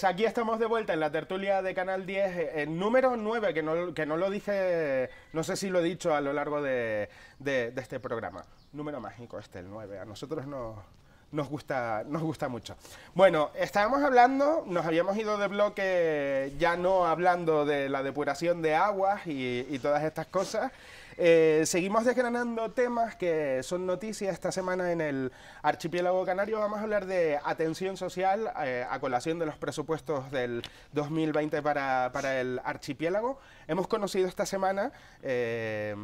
Pues aquí estamos de vuelta en la tertulia de Canal 10, el eh, número 9, que no, que no lo dije, no sé si lo he dicho a lo largo de, este programa. Número mágico este, el 9. A nosotros nos, gusta, nos gusta mucho. Bueno, estábamos hablando, nos habíamos ido de bloque ya no hablando de la depuración de aguas y, y todas estas cosas, eh, seguimos desgranando temas que son noticias esta semana en el archipiélago canario. Vamos a hablar de atención social eh, a colación de los presupuestos del 2020 para, para el archipiélago. Hemos conocido esta semana eh,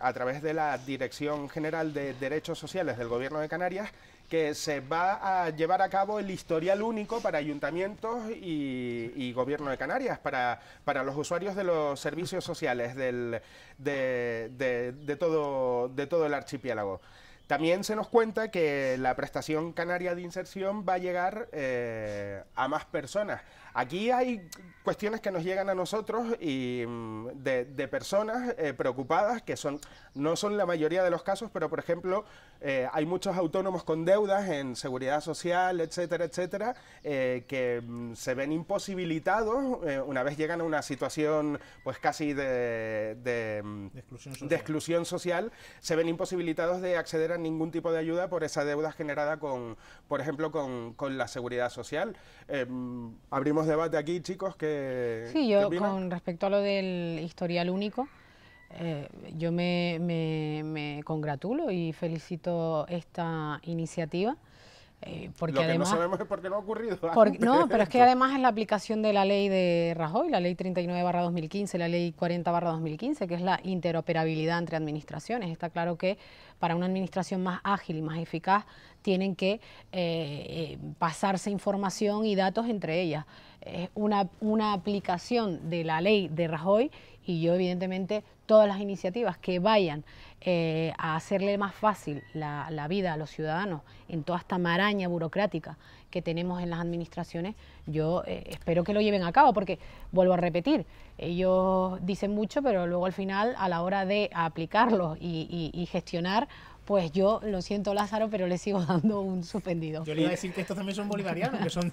a través de la Dirección General de Derechos Sociales del Gobierno de Canarias que se va a llevar a cabo el historial único para ayuntamientos y, gobierno de Canarias, para, para los usuarios de los servicios sociales de, todo, el archipiélago. También se nos cuenta que la prestación canaria de inserción va a llegar eh, a más personas. Aquí hay cuestiones que nos llegan a nosotros y mm, de, personas eh, preocupadas, que son no son la mayoría de los casos, pero por ejemplo eh, hay muchos autónomos con deudas en seguridad social, etcétera, etcétera, eh, que mm, se ven imposibilitados una vez llegan a una situación pues casi mm, de, exclusión social. se ven imposibilitados de acceder a ningún tipo de ayuda por esa deuda generada con, por ejemplo, con, con la seguridad social. abrimos debate aquí, chicos, que... Sí, yo con respecto a lo del historial único, eh, yo me, congratulo y felicito esta iniciativa eh, porque Lo que no sabemos es por qué no ha ocurrido. no, pero es que además es la aplicación de la ley de Rajoy, la ley 39-2015, la ley 40-2015, que es la interoperabilidad entre administraciones. Está claro que para una administración más ágil y más eficaz tienen que eh, eh, pasarse información y datos entre ellas. Es una, una aplicación de la ley de Rajoy y yo evidentemente todas las iniciativas que vayan eh, a hacerle más fácil la, vida a los ciudadanos en toda esta maraña burocrática que tenemos en las administraciones, yo eh, espero que lo lleven a cabo, porque vuelvo a repetir, ellos dicen mucho, pero luego al final, a la hora de aplicarlos y gestionar, pues yo lo siento Lázaro, pero le sigo dando un suspendido. Yo le iba a decir que estos también son bolivarianos, que son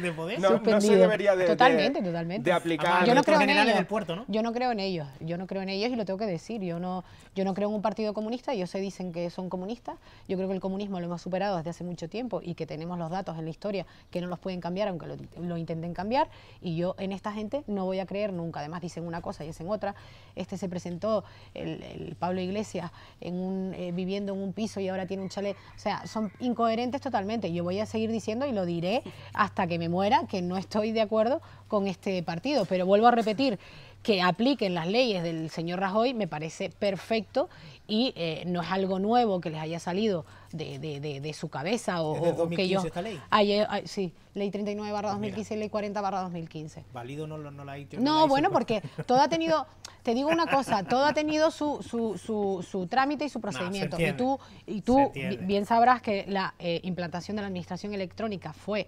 de, poder. No, no, se debería de, totalmente, totalmente. de aplicar. en yo creo en ellos. Del puerto, ¿no? Yo no creo en ellos. Yo no creo en ellos y lo tengo que decir. Yo no, yo no creo en un partido comunista. Ellos se dicen que son comunistas. Yo creo que el comunismo lo hemos superado desde hace mucho tiempo y que tenemos los datos en la historia que no los pueden cambiar, aunque lo, intenten cambiar. Y yo en esta gente no voy a creer nunca. Además dicen una cosa y dicen otra. Este se presentó, el, Pablo Iglesias, en un eh, en un piso y ahora tiene un chalet. O sea, son incoherentes totalmente. Yo voy a seguir diciendo y lo diré hasta que me muera que no estoy de acuerdo con este partido. Pero vuelvo a repetir que apliquen las leyes del señor Rajoy me parece perfecto y eh, no es algo nuevo que les haya salido de, de, de, su cabeza o, que. yo... esta ley? Eh, sí, ley 39 barra 2015 pues y ley 40 barra 2015. Válido no, no la hay. No, bueno, porque todo ha tenido, te digo una cosa, todo ha tenido su, su, su, su trámite y su procedimiento. y tú, y tú bien sabrás que la eh, implantación de la administración electrónica fue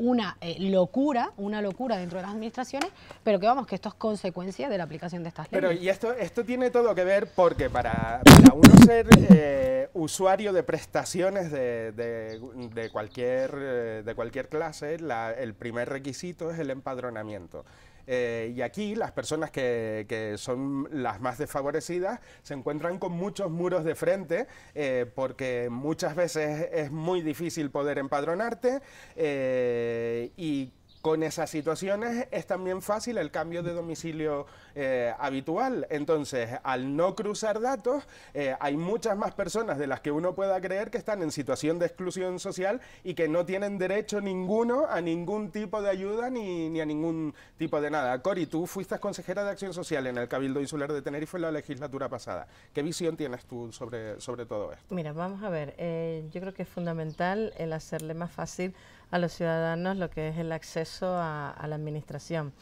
una eh, locura, una locura dentro de las administraciones, pero que vamos, que esto es consecuencia de la aplicación de estas leyes. Pero y esto, esto tiene todo que ver porque para, uno ser eh, usuario de prestaciones de, de, de, cualquier, eh, de cualquier clase, la, el primer requisito es el empadronamiento. Eh, y aquí las personas que, son las más desfavorecidas se encuentran con muchos muros de frente eh, porque muchas veces es muy difícil poder empadronarte eh, y con esas situaciones es también fácil el cambio de domicilio eh, habitual. Entonces, al no cruzar datos, eh, hay muchas más personas de las que uno pueda creer que están en situación de exclusión social y que no tienen derecho ninguno a ningún tipo de ayuda ni, a ningún tipo de nada. Cori, tú fuiste consejera de Acción Social en el Cabildo Insular de Tenerife en la legislatura pasada. ¿Qué visión tienes tú sobre, sobre todo esto? Mira, vamos a ver. Eh, yo creo que es fundamental el hacerle más fácil a los ciudadanos lo que es el acceso a, la administración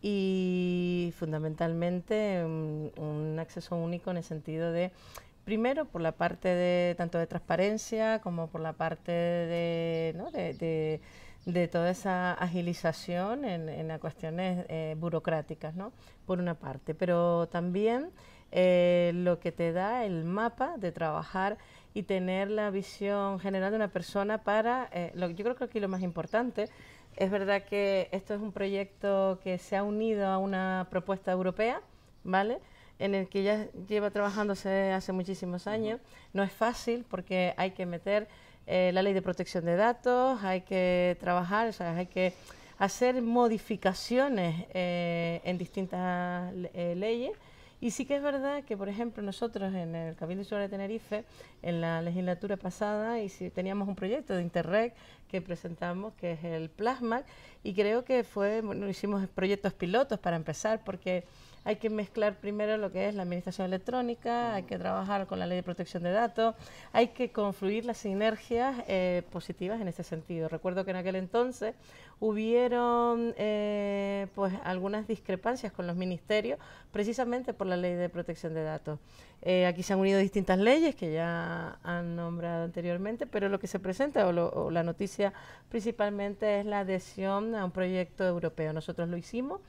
y fundamentalmente mm, un, acceso único en el sentido de primero por la parte de tanto de transparencia como por la parte de, de, toda esa agilización en, las cuestiones eh, burocráticas, ¿no? por una parte, pero también eh, lo que te da el mapa de trabajar y tener la visión general de una persona para, eh, yo creo que aquí lo más importante, es verdad que esto es un proyecto que se ha unido a una propuesta europea, ¿vale? en el que ya lleva trabajándose hace muchísimos años. No es fácil porque hay que meter eh, la ley de protección de datos, hay que trabajar, hay que hacer modificaciones eh, en distintas eh, leyes y sí que es verdad que, por ejemplo, nosotros en el Cabildo Insular de Tenerife, en la legislatura pasada, y si teníamos un proyecto de Interreg que presentamos, que es el Plasma, y creo que fue, bueno, hicimos proyectos pilotos para empezar, porque hay que mezclar primero lo que es la administración electrónica, hay que trabajar con la ley de protección de datos, hay que confluir las sinergias eh, positivas en este sentido. Recuerdo que en aquel entonces hubieron eh, pues algunas discrepancias con los ministerios precisamente por la ley de protección de datos. Eh, aquí se han unido distintas leyes que ya han nombrado anteriormente, pero lo que se presenta o la noticia principalmente es la adhesión a un proyecto europeo. Nosotros lo hicimos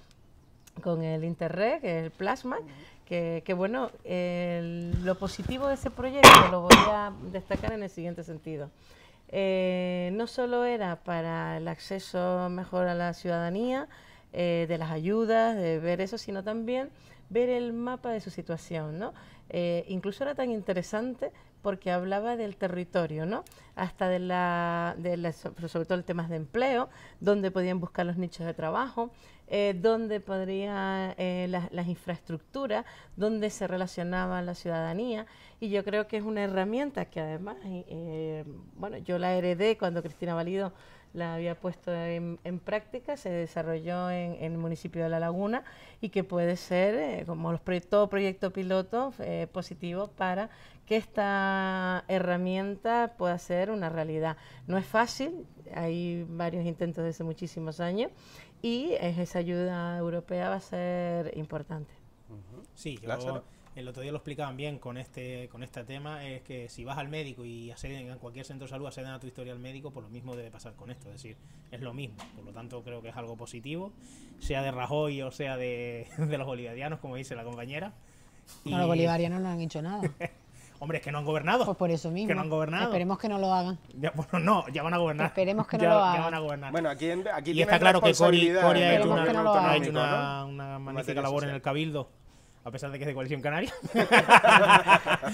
con el Interreg, el Plasma, que, bueno, lo positivo de ese proyecto lo voy a destacar en el siguiente sentido. Eh, no solo era para el acceso mejor a la ciudadanía, eh, de las ayudas, de ver eso, sino también ver el mapa de su situación, ¿no? Eh, incluso era tan interesante porque hablaba del territorio, ¿no? Hasta de la, sobre todo el tema de empleo, donde podían buscar los nichos de trabajo, eh, donde podría eh, las, infraestructuras, donde se relacionaba la ciudadanía. Y yo creo que es una herramienta que además, eh, bueno, yo la heredé cuando Cristina Valido la había puesto en, práctica, se desarrolló en, el municipio de La Laguna y que puede ser, como los todo proyecto piloto, positivo para que esta herramienta pueda ser una realidad. No es fácil, hay varios intentos desde muchísimos años y esa ayuda europea va a ser importante. Sí, el otro día lo explicaban bien con este con este tema, es que si vas al médico y acceden en cualquier centro de salud, acceden a tu historia al médico, por lo mismo debe pasar con esto, es decir, es lo mismo, por lo tanto creo que es algo positivo, sea de Rajoy o sea de, los bolivarianos, como dice la compañera. No, los bolivarianos no han hecho nada. Hombre, es que no han gobernado. Pues por eso mismo. Que no han gobernado. Esperemos que no lo hagan. bueno, no, ya van a gobernar. Esperemos que no lo hagan. Ya van a gobernar. Bueno, aquí, aquí y está claro que Cori, ha, hecho ¿eh? una, no una, una magnífica labor en el Cabildo a pesar de que es de coalición canaria.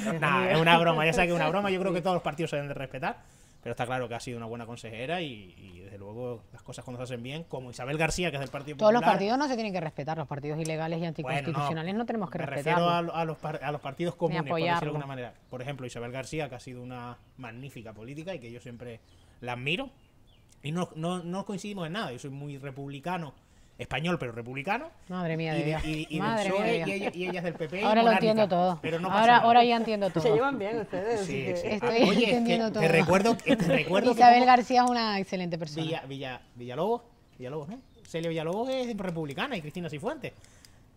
nah, es una broma, ya sabes que es una broma, yo creo que todos los partidos se deben de respetar. Pero está claro que ha sido una buena consejera y, desde luego las cosas cuando se hacen bien, como Isabel García, que es del Partido Popular. Todos los partidos no se tienen que respetar, los partidos ilegales y anticonstitucionales no, tenemos que respetar. Me refiero a, los, a, los, partidos comunes, por decirlo de alguna manera. Por ejemplo, Isabel García, que ha sido una magnífica política y que yo siempre la admiro. Y no, no, no coincidimos en nada, yo soy muy republicano español pero republicano. Madre mía, de Dios. Y, y, y Madre del y, ellas del PP. Ahora lo entiendo todo. ahora, ahora ya entiendo todo. Se llevan bien ustedes. Sí, Estoy ah, entendiendo todo. Te recuerdo, te recuerdo Isabel García es una excelente persona. Villa, Villa, Villalobos, Villalobos, ¿no? ¿eh? Celia Villalobos es republicana y Cristina Cifuentes.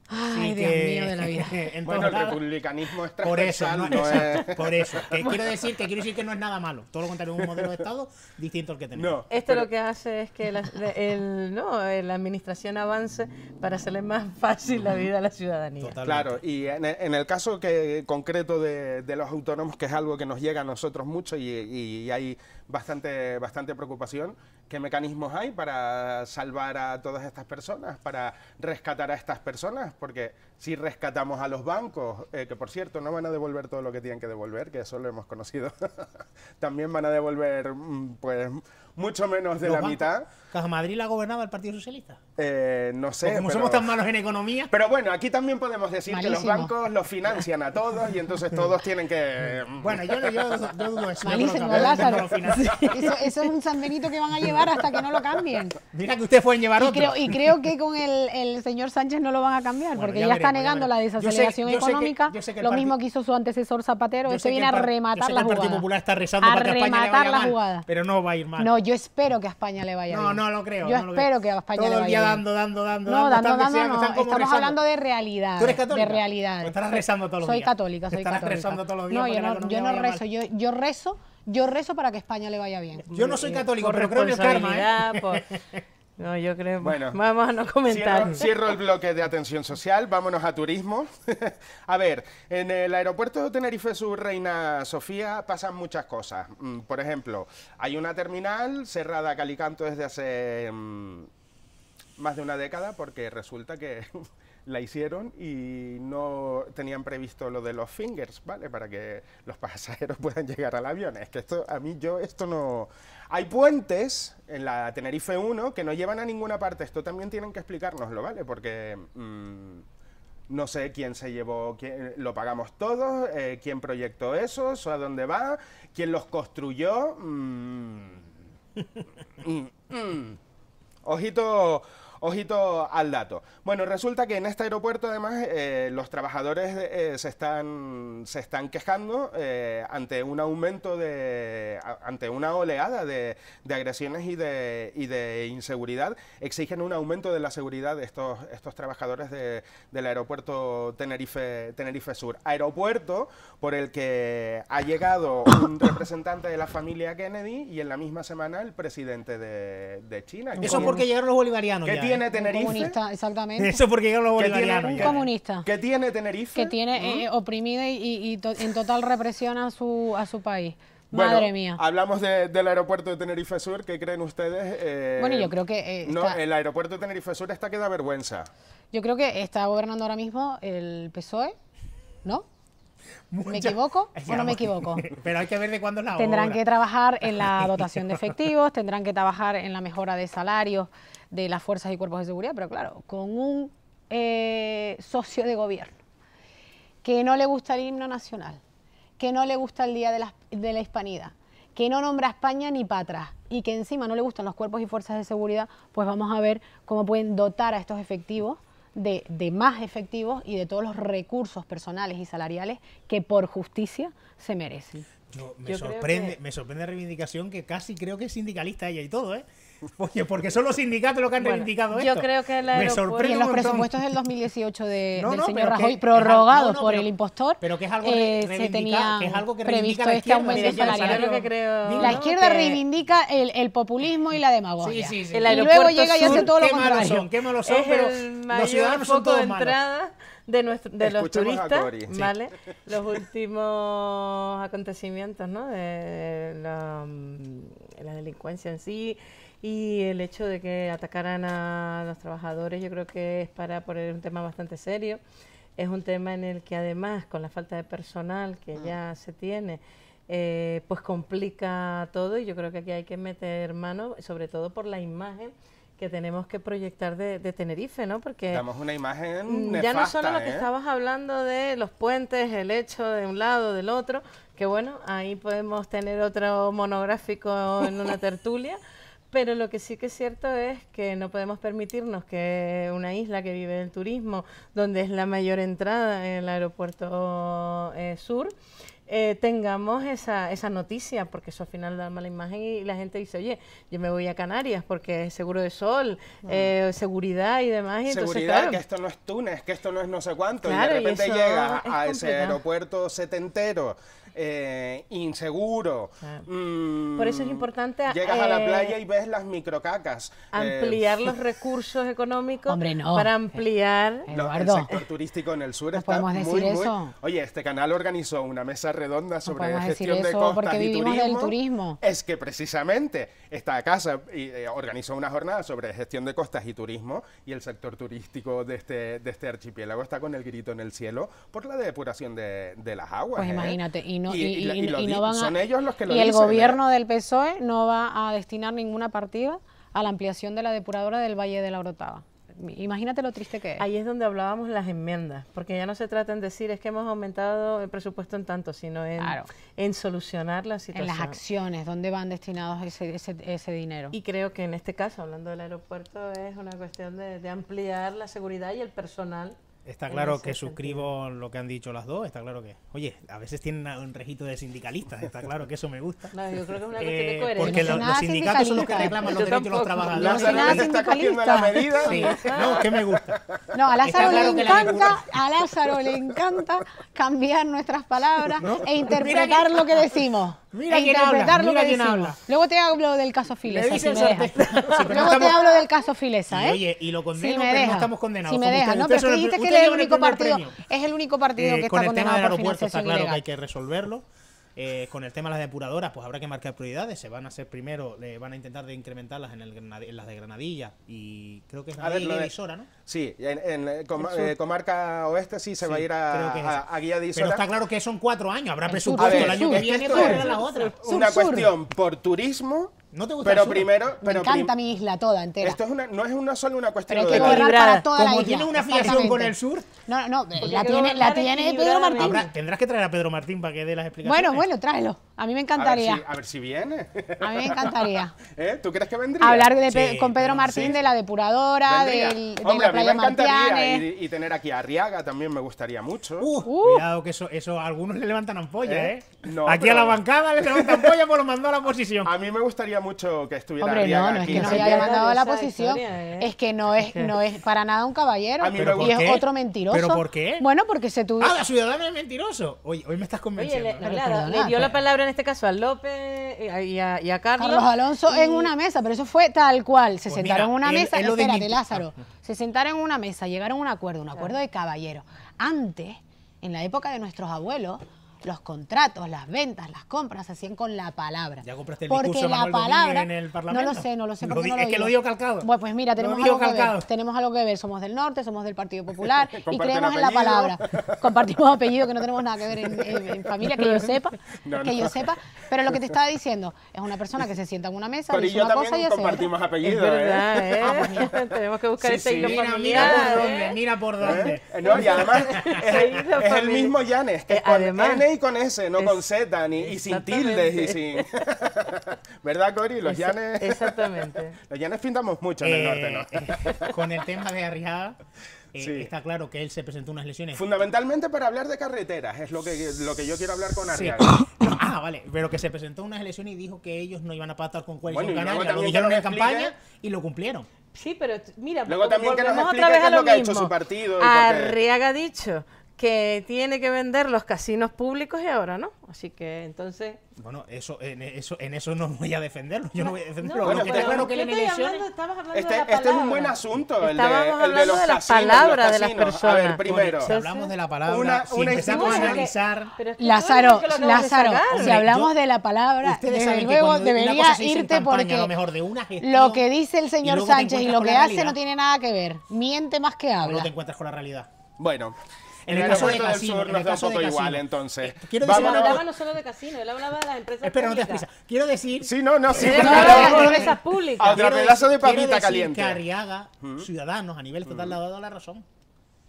Ay, Dios mío de la vida. bueno, el republicanismo es por eso, por eso. Que quiero decir que decir que no es nada malo. Todo lo contrario, es un modelo de Estado distinto al que tenemos. Esto lo que hace es que eh, la, administración avance para hacerle más fácil la vida a la ciudadanía. Claro, y en, el caso que, concreto de, los autónomos, que es algo que nos llega a nosotros mucho y, hay bastante, bastante preocupación, ¿Qué mecanismos hay para salvar a todas estas personas, para rescatar a estas personas? Porque si rescatamos a los bancos, eh, que por cierto no van a devolver todo lo que tienen que devolver, que eso lo hemos conocido, también van a devolver mm, pues mucho menos de la mitad. ¿Caja Madrid la gobernaba el Partido Socialista? Eh, no sé. somos tan malos en economía. Pero bueno, aquí también podemos decir que los bancos los financian a todos y entonces todos tienen que... Mm. bueno, yo, yo, dudo eso. Lázaro. Eso, es un sanbenito que van a llevar hasta que no lo cambien. Mira que ustedes pueden llevar y Creo, y creo que con el, el señor Sánchez no lo van a cambiar, porque ya, ya está negando la desaceleración yo económica, sé que, lo mismo que hizo su antecesor Zapatero, este viene a rematar la jugada. El Partido Popular está rezando a para que a España le vaya la mal, jugada. Pero no va a ir mal. No, yo espero que a España le vaya bien. No, no lo creo. Yo no espero creo. que a España le vaya bien. Todo el día dando, dando, dando. No, dando, dando, dando, no. Estamos hablando de realidad. ¿Tú eres católica? De realidad. Pues estarás rezando todos los días. Soy católica, soy estarás rezando todos los días. No, yo no, yo no rezo. Yo, rezo yo rezo para que España le vaya bien. Yo no soy católico, pero creo en el karma. ¿eh? No, yo creo. Bueno, vamos a no comentar. Cierro, el bloque de atención social, vámonos a turismo. a ver, en el aeropuerto de Tenerife su Reina Sofía pasan muchas cosas. Mm, por ejemplo, hay una terminal cerrada a Calicanto desde hace mm, más de una década porque resulta que la hicieron y no tenían previsto lo de los fingers, ¿vale? Para que los pasajeros puedan llegar al avión. Es que esto, a mí yo esto no, hay puentes en la Tenerife 1 que no llevan a ninguna parte. Esto también tienen que explicárnoslo, ¿vale? Porque mm, no sé quién se llevó, quién, lo pagamos todos, eh, quién proyectó eso, a dónde va, quién los construyó. Mm, mm. Ojito, Ojito al dato. Bueno, resulta que en este aeropuerto además eh, los trabajadores eh, se, están, se están quejando eh, ante un aumento de, ante una oleada de, de agresiones y de, y de, inseguridad. Exigen un aumento de la seguridad de estos, estos trabajadores de, del aeropuerto Tenerife, Tenerife Sur. Aeropuerto por el que ha llegado un representante de la familia Kennedy y en la misma semana el presidente de, China. Eso porque llegaron los bolivarianos. ya? tiene Tenerife? comunista, exactamente. Eso porque llegaron los bolivarianos. Un comunista. ¿Qué tiene Tenerife? Que tiene eh, oprimida y, en total represión a su, a su país. Madre mía. Hablamos del aeropuerto de Tenerife Sur. ¿Qué creen ustedes? Eh, bueno, yo creo que. Eh, no, el aeropuerto de Tenerife Sur está que da vergüenza. Yo creo que está gobernando ahora mismo el PSOE, ¿no? ¿Me equivoco o no me equivoco? Pero hay que ver de cuándo es la Tendrán que trabajar en la dotación de efectivos, tendrán que trabajar en la mejora de salarios de las fuerzas y cuerpos de seguridad, pero claro, con un eh, socio de gobierno que no le gusta el himno nacional, que no le gusta el Día de la, de la Hispanidad, que no nombra a España ni para atrás y que encima no le gustan los cuerpos y fuerzas de seguridad, pues vamos a ver cómo pueden dotar a estos efectivos de, más efectivos y de todos los recursos personales y salariales que por justicia se merecen. me, sorprende, me sorprende la reivindicación que casi creo que es sindicalista ella y todo, ¿eh? porque son los sindicatos los que han reivindicado esto. Yo creo que Me sorprende en los presupuestos del 2018 de, no, del señor Rajoy, prorrogado prorrogados por el impostor, pero que es algo eh, se tenía que es algo que previsto la este aumento la izquierda reivindica el, populismo y la demagogia. y luego llega y hace todo lo contrario. son, es los ciudadanos todos de entrada. de, los turistas, ¿vale? Los últimos acontecimientos, ¿no? de la, la delincuencia en sí y el hecho de que atacaran a los trabajadores yo creo que es para poner un tema bastante serio. Es un tema en el que además con la falta de personal que mm. ya se tiene, eh, pues complica todo y yo creo que aquí hay que meter mano, sobre todo por la imagen que tenemos que proyectar de, Tenerife, ¿no? Porque damos una imagen mm, ya no solo lo que ¿eh? estabas hablando de los puentes, el hecho de un lado, del otro, que bueno, ahí podemos tener otro monográfico en una tertulia, pero lo que sí que es cierto es que no podemos permitirnos que una isla que vive del turismo, donde es la mayor entrada en el aeropuerto eh, sur, eh, tengamos esa, esa noticia, porque eso al final da mala imagen y la gente dice, oye, yo me voy a Canarias porque es seguro de sol, eh, seguridad y demás. seguridad, que esto no es Túnez, que esto no es no sé cuánto, y de repente llega a ese aeropuerto setentero eh, inseguro. Ah. Mm, por eso es importante... Llegas a la eh, playa y ves las microcacas. Eh, ampliar los recursos económicos para ampliar... el sector turístico en el sur está decir eso? Oye, este canal organizó una mesa redonda sobre gestión de costas porque y turismo. Del turismo. Es que precisamente esta casa organizó una jornada sobre gestión de costas y turismo y el sector turístico de este, de este archipiélago está con el grito en el cielo por la depuración de, de las aguas. Pues imagínate, y no y, el ¿eh? gobierno del PSOE no va a destinar ninguna partida a la ampliación de la depuradora del Valle de la Orotava. Imagínate lo triste que es. Ahí es donde hablábamos las enmiendas, porque ya no se trata en decir es que hemos aumentado el presupuesto en tanto, sino en, solucionar la situación. En las acciones, dónde van destinados ese, ese, dinero. Y creo que en este caso, hablando del aeropuerto, es una cuestión de ampliar la seguridad y el personal Está claro que suscribo lo que han dicho las dos, está claro que... Oye, a veces tienen un rejito de sindicalistas, está claro que eso me gusta. No, yo creo que es una eh, cuestión de coherencia. Porque los, sindicatos son los que reclaman los derechos de los trabajadores. No, No, que me gusta. No, a Lázaro, le encanta, a Lázaro le encanta cambiar nuestras palabras e interpretar lo que decimos. Mira que habla, Luego te hablo del caso Filesa. Luego te hablo del caso Filesa, ¿eh? oye, y lo condeno, pero no estamos condenados. me no, pero dijiste que el único partido, es el único partido eh, que está condenado está claro que hay que resolverlo. Eh, con el tema de las depuradoras, pues habrá que marcar prioridades. Se van a hacer primero, le eh, van a intentar de incrementarlas en, el, en las de Granadilla y creo que es ver, ¿no? Sí, en, eh, eh, comarca oeste sí se va a ir a, Guía de Pero está claro que son cuatro años, habrá presupuesto la sur, Una cuestión por turismo ¿No te gusta pero primero, pero Me encanta mi isla toda entera. Esto es una, no es una solo una cuestión pero hay que de para toda la isla, tiene una afiliación con el sur. No, no, la tiene, la tiene Pedro Martín. tendrás que traer a Pedro Martín para que dé las explicaciones. Bueno, bueno, tráelo. A mí me encantaría. A ver si, viene. A mí me encantaría. ¿Eh? ¿Tú crees que vendría? Hablar con Pedro Martín de la depuradora, de la playa a mí me encantaría. Y, tener aquí a Arriaga también me gustaría mucho. Uh, uh. Cuidado que eso, eso algunos le levantan ampolla, ¿eh? ¿eh? aquí a la bancada le levantan ampolla por pues lo mandó a la oposición. A mí me gustaría mucho que estuviera Hombre, no, es que no se haya a la posición. ¿eh? Es que no es, no es para nada un caballero. y es otro mentiroso. ¿Pero por qué? Bueno, porque se tuvo... Ah, la ciudadana es mentiroso. hoy me estás convenciendo. le, dio la palabra en este caso a López eh, y a, y a Carlos. Alonso en una mesa, pero eso fue tal cual. Se pues sentaron en una mesa. espérate, de... Lázaro. Ah. Se sentaron en una mesa, llegaron a un acuerdo, un acuerdo de caballero. Antes, en la época de nuestros abuelos, los contratos, las ventas, las compras se hacían con la palabra. Ya compraste el porque la palabra en el Parlamento. No lo sé, no lo sé. porque no lo es que lo dio calcado. Bueno, pues, pues mira, tenemos algo que ver. Tenemos algo que ver. Somos del norte, somos del Partido Popular y creemos en la palabra. Compartimos apellido que no tenemos nada que ver en, familia, que yo sepa, que yo sepa. Pero lo que te estaba diciendo es una persona que se sienta en una mesa, dice una cosa y hace compartimos apellido. verdad, ¿eh? ¿eh? Ah, tenemos que buscar ese hilo familiar. Mira, por dónde, mira por dónde. No, y además es, el mismo Yanes, que es eh, con ese, no con Z, ni, y sin tildes y sin... ¿Verdad, Cori? Los llanes... Exactamente. los llanes pintamos mucho en el eh, norte, ¿no? con el tema de Arriaga eh, Está claro que él se presentó unas lesiones. Fundamentalmente para hablar de carreteras, es lo que, lo que yo quiero hablar con Arriaga. Ah, vale, pero que se presentó unas lesiones y dijo que ellos no iban a pactar con Cuelga bueno, Canaria, lo dijeron en campaña y lo cumplieron. Sí, pero mira, luego también que nos otra vez a lo, que mismo. ha hecho su partido. Arriaga ha dicho que tiene que vender los casinos públicos y ahora no. Así que entonces. Bueno, eso en eso, en eso no voy a defenderlo. Yo no, voy a defenderlo. No, Hablando, este, de la este es un buen asunto. El de, de, las palabras de las personas. A ver, primero. si hablamos de la palabra, una, si empezamos a analizar. Lázaro, Lázaro, si hablamos de la palabra, desde luego debería irte porque lo, lo que dice el señor Sánchez y lo que hace no tiene nada que ver. Miente más que habla. No te encuentras con la realidad. Bueno. En el, caso de casino. Sur en el caso de igual, entonces. Eh, quiero decir, no hablaba no solo de casino, él hablaba de las empresas Espera, públicas. no te Quiero decir... Sí, no, no, sí. las empresas públicas. Otro pedazo de papita caliente. que Arriaga, mm. Ciudadanos, a nivel mm. estatal, le ha dado la razón.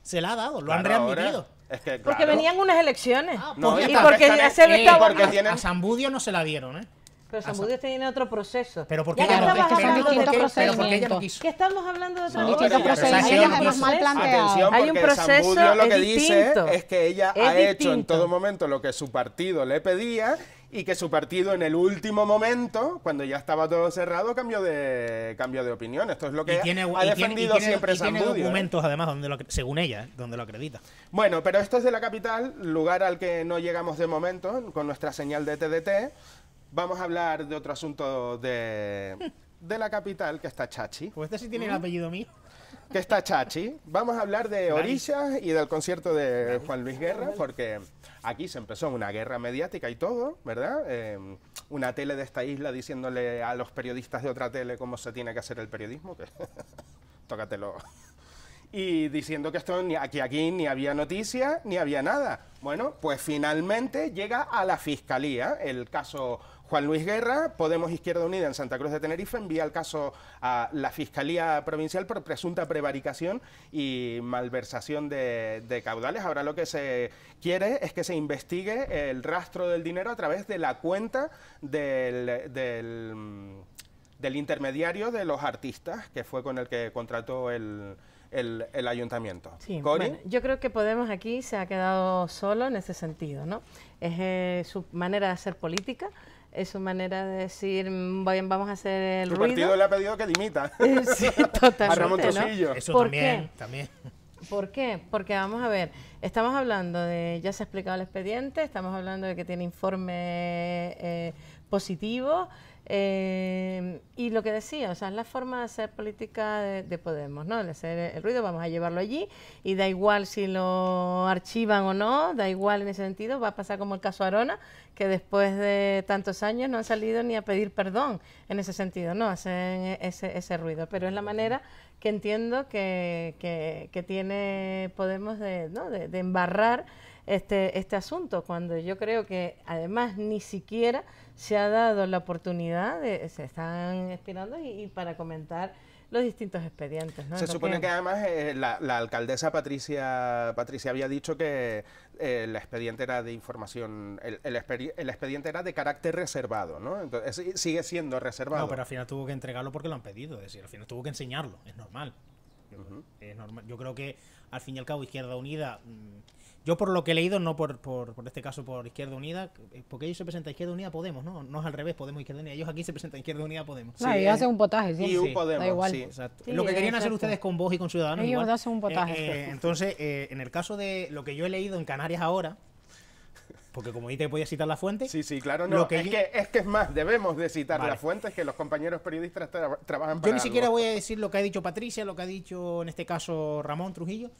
Se la ha dado, lo han readmitido. Es que, Porque venían unas elecciones. Ah, pues y, porque, se eh, porque A Zambudio no se la dieron, ¿eh? Pero Samudio tiene otro proceso. Pero por qué ella, no, que que, ¿Qué estamos hablando de otro no, distintos procedimientos? mal planteado. Hay un proceso lo que dice es que ella ha hecho en todo momento lo que su partido le pedía y que su partido en el último momento, cuando ya estaba todo cerrado, cambió de cambio de opinión. Esto es lo que ha defendido siempre y y documentos además donde según ella, donde lo acredita. Bueno, pero esto es de la capital, lugar al que no llegamos de momento con nuestra señal de TDT. Vamos a hablar de otro asunto de, la capital, que está Chachi. Pues este sí tiene el apellido mío. Que está Chachi. Vamos a hablar de Orillas y del concierto de Juan Luis Guerra, porque aquí se empezó una guerra mediática y todo, ¿verdad? Eh, una tele de esta isla diciéndole a los periodistas de otra tele cómo se tiene que hacer el periodismo, que tócatelo. Y diciendo que esto ni aquí, aquí ni había noticia, ni había nada. Bueno, pues finalmente llega a la fiscalía el caso Juan Luis Guerra, Podemos Izquierda Unida en Santa Cruz de Tenerife, envía el caso a la Fiscalía Provincial por presunta prevaricación y malversación de, caudales. Ahora lo que se quiere es que se investigue el rastro del dinero a través de la cuenta del, intermediario de los artistas, que fue con el que contrató el, ayuntamiento. Sí, yo creo que Podemos aquí se ha quedado solo en ese sentido, ¿no? Es eh, su manera de hacer política es su manera de decir, mm, vamos a hacer el tu partido le ha pedido que dimita. sí, totalmente. A Ramón Eso también, también. ¿Por qué? Porque vamos a ver, estamos hablando de, ya se ha explicado el expediente, estamos hablando de que tiene informe eh, positivo. Eh, y lo que decía, o sea, es la forma de hacer política de, Podemos, ¿no? El hacer el ruido, vamos a llevarlo allí y da igual si lo archivan o no, da igual en ese sentido, va a pasar como el caso Arona, que después de tantos años no han salido ni a pedir perdón en ese sentido, ¿no? Hacen e, ese, ese ruido, pero es la manera que entiendo que, tiene Podemos de, ¿no? de embarrar este, este asunto, cuando yo creo que además ni siquiera se ha dado la oportunidad, se están esperando y, para comentar los distintos expedientes. Se supone que, además eh, la, alcaldesa Patricia Patricia había dicho que eh, el expediente era de información, el, expediente era de carácter reservado, ¿no? Entonces sigue siendo reservado. No, pero al final tuvo que entregarlo porque lo han pedido, es decir, al final tuvo que enseñarlo, es normal. Yo, normal. Yo creo que al fin y al cabo Izquierda Unida... Mm, yo por lo que he leído, no por, por, este caso por Izquierda Unida, eh, porque ellos se presentan Izquierda Unida Podemos, ¿no? No es al revés, Podemos e Izquierda Unida. Ellos aquí se presentan Izquierda Unida Podemos. Sí, y eh, hacen un potaje, sí. Y un Podemos, sí. Exacto. lo que querían hacer ustedes con vos y con Ciudadanos. Ellos hacen un potaje. Eh, entonces, en el caso de lo que yo he leído en Canarias ahora, porque como ahí te podía citar la fuente. Sí, sí, claro, no. Lo que es, que, es más, debemos de citar la fuente, es que los compañeros periodistas trabajan para Yo ni siquiera voy a decir lo que ha dicho Patricia, lo que ha dicho en este caso Ramón Trujillo,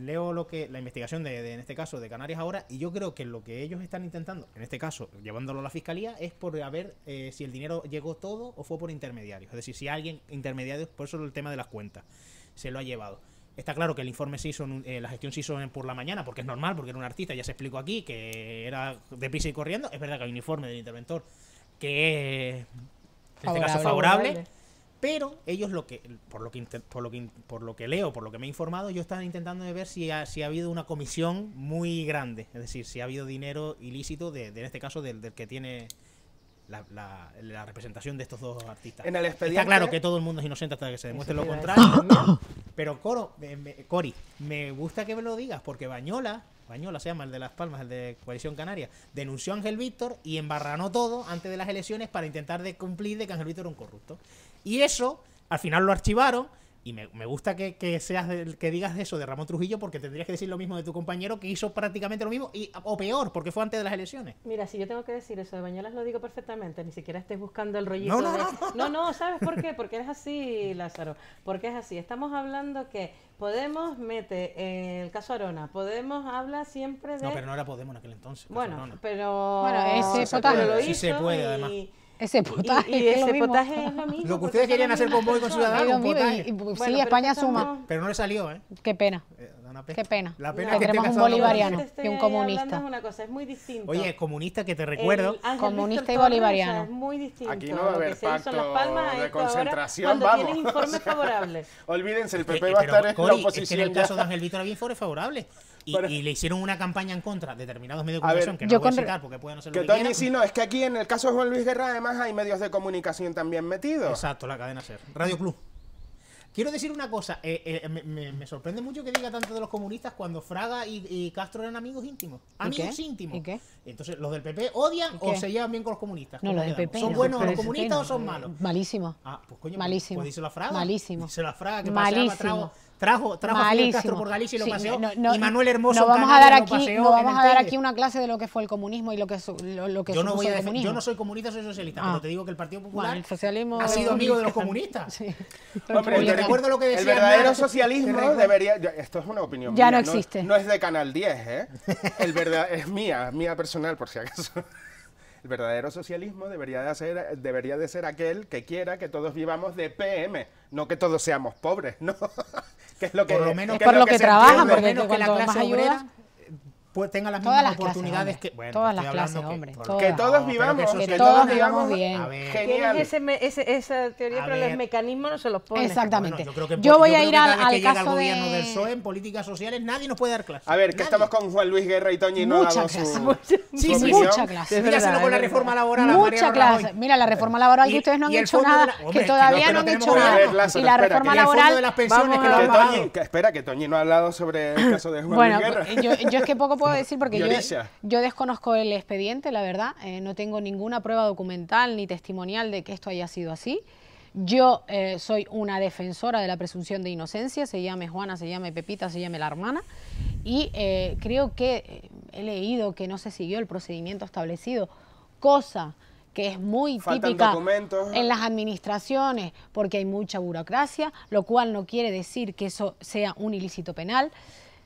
leo lo que la investigación de, en este caso de Canarias ahora y yo creo que lo que ellos están intentando en este caso llevándolo a la fiscalía es por ver eh, si el dinero llegó todo o fue por intermediarios es decir si alguien intermediario, por eso el tema de las cuentas se lo ha llevado Está claro que el informe se hizo, eh, la gestión se hizo por la mañana, porque es normal, porque era un artista, ya se explicó aquí, que era de piso y corriendo. Es verdad que hay un informe del interventor que es, en este caso, favorable pero ellos lo que por lo que por lo que por lo que leo, por lo que me he informado, yo están intentando ver si ha, si ha habido una comisión muy grande, es decir, si ha habido dinero ilícito de, en este caso del, que tiene la, representación de estos dos artistas. Está claro que todo el mundo es inocente hasta que se demuestre lo contrario. Pero Coro, Cori, me gusta que me lo digas, porque Bañola Española se llama, el de Las Palmas, el de Coalición Canaria, denunció a Ángel Víctor y embarranó todo antes de las elecciones para intentar de cumplir de que Ángel Víctor era un corrupto. Y eso, al final lo archivaron y me, gusta que, que seas del, que digas eso de Ramón Trujillo porque tendrías que decir lo mismo de tu compañero que hizo prácticamente lo mismo y, o peor, porque fue antes de las elecciones. Mira, si yo tengo que decir eso de Bañolas lo digo perfectamente, ni siquiera estés buscando el rollito. No, no, no, no, ¿sabes por qué? Porque es así, Lázaro, porque es así. Estamos hablando que Podemos mete, eh, el caso Arona, Podemos habla siempre de... No, pero no era Podemos en aquel entonces. Bueno, pero... Bueno, ese sí, sí se puede, además ese potaje. es potaje lo mismo. Lo que ustedes querían hacer con Boy con Ciudadanos. Y, y, pues, sí, España suma. Pero no le salió, ¿eh? Qué pena. Eh, Qué pena. La pena que tenemos un bolivariano y un comunista. Es este, es muy distinto. Oye, comunista que te recuerdo. comunista y bolivariano. es muy distinto. Aquí no va a haber pacto de concentración, ahora, vamos. informes favorables. Olvídense, el PP eh, va a estar en la oposición. en el caso de Ángel Víctor había informes favorables. Y, le hicieron una campaña en contra de determinados medios de comunicación que no voy a citar porque pueden ser lo que, quieran. no, es que aquí en el caso de Juan Luis Guerra además hay medios de comunicación también metidos. Exacto, la cadena SER. Radio Club. Quiero decir una cosa, eh, eh, me, sorprende mucho que diga tanto de los comunistas cuando Fraga y, Castro eran amigos íntimos. Amigos íntimos. ¿Y qué? Entonces, ¿los del PP odian o se llevan bien con los comunistas? No, los del PP. ¿Son buenos los comunistas o son eh, malos? Malísimo. Ah, pues coño, pues, pues malísimo. Pues, dice a Fraga. Malísimo. la Fraga que malísimo. Trajo, trajo a Fidel Castro por Galicia y lo paseó. y Manuel Hermoso no vamos a dar aquí, vamos a dar aquí una clase de lo que fue el comunismo y lo que, lo, que yo no voy a Yo no soy comunista, soy socialista, pero ah. te digo que el Partido Popular ha sido amigo de los comunistas. Sí. Hombre, te recuerdo lo que decía... El verdadero socialismo debería... Esto es una opinión Ya no existe. No, es de Canal 10, ¿eh? El verdad, es mía, mía personal, por si acaso verdadero socialismo debería de, hacer, debería de ser aquel que quiera que todos vivamos de PM, no que todos seamos pobres, ¿no? que es lo que, por lo menos por lo que, trabajan, porque cuando la clase más pues tenga las mismas oportunidades que todas las clases, que, todos vivamos, que, que todos, vivamos bien. Genial. Ese, esa teoría, pero los mecanismos no se los ponen. Exactamente. yo, voy a ir al, caso de... E en políticas sociales nadie nos puede dar clases. A ver, que estamos con Juan Luis Guerra y Toñi y no ha clase. Su, sí, mucha clase. Mucha clase. Mira la reforma laboral que ustedes no han hecho nada, que todavía no han hecho nada. Y la reforma laboral. Espera que Toñi no ha hablado sobre el caso de Juan Luis Guerra. Bueno, yo es que poco puedo decir porque yo, desconozco el expediente, la verdad. Eh, no tengo ninguna prueba documental ni testimonial de que esto haya sido así. Yo eh, soy una defensora de la presunción de inocencia, se llame Juana, se llame Pepita, se llame la hermana, y eh, creo que he leído que no se siguió el procedimiento establecido, cosa que es muy típica en las administraciones, porque hay mucha burocracia, lo cual no quiere decir que eso sea un ilícito penal.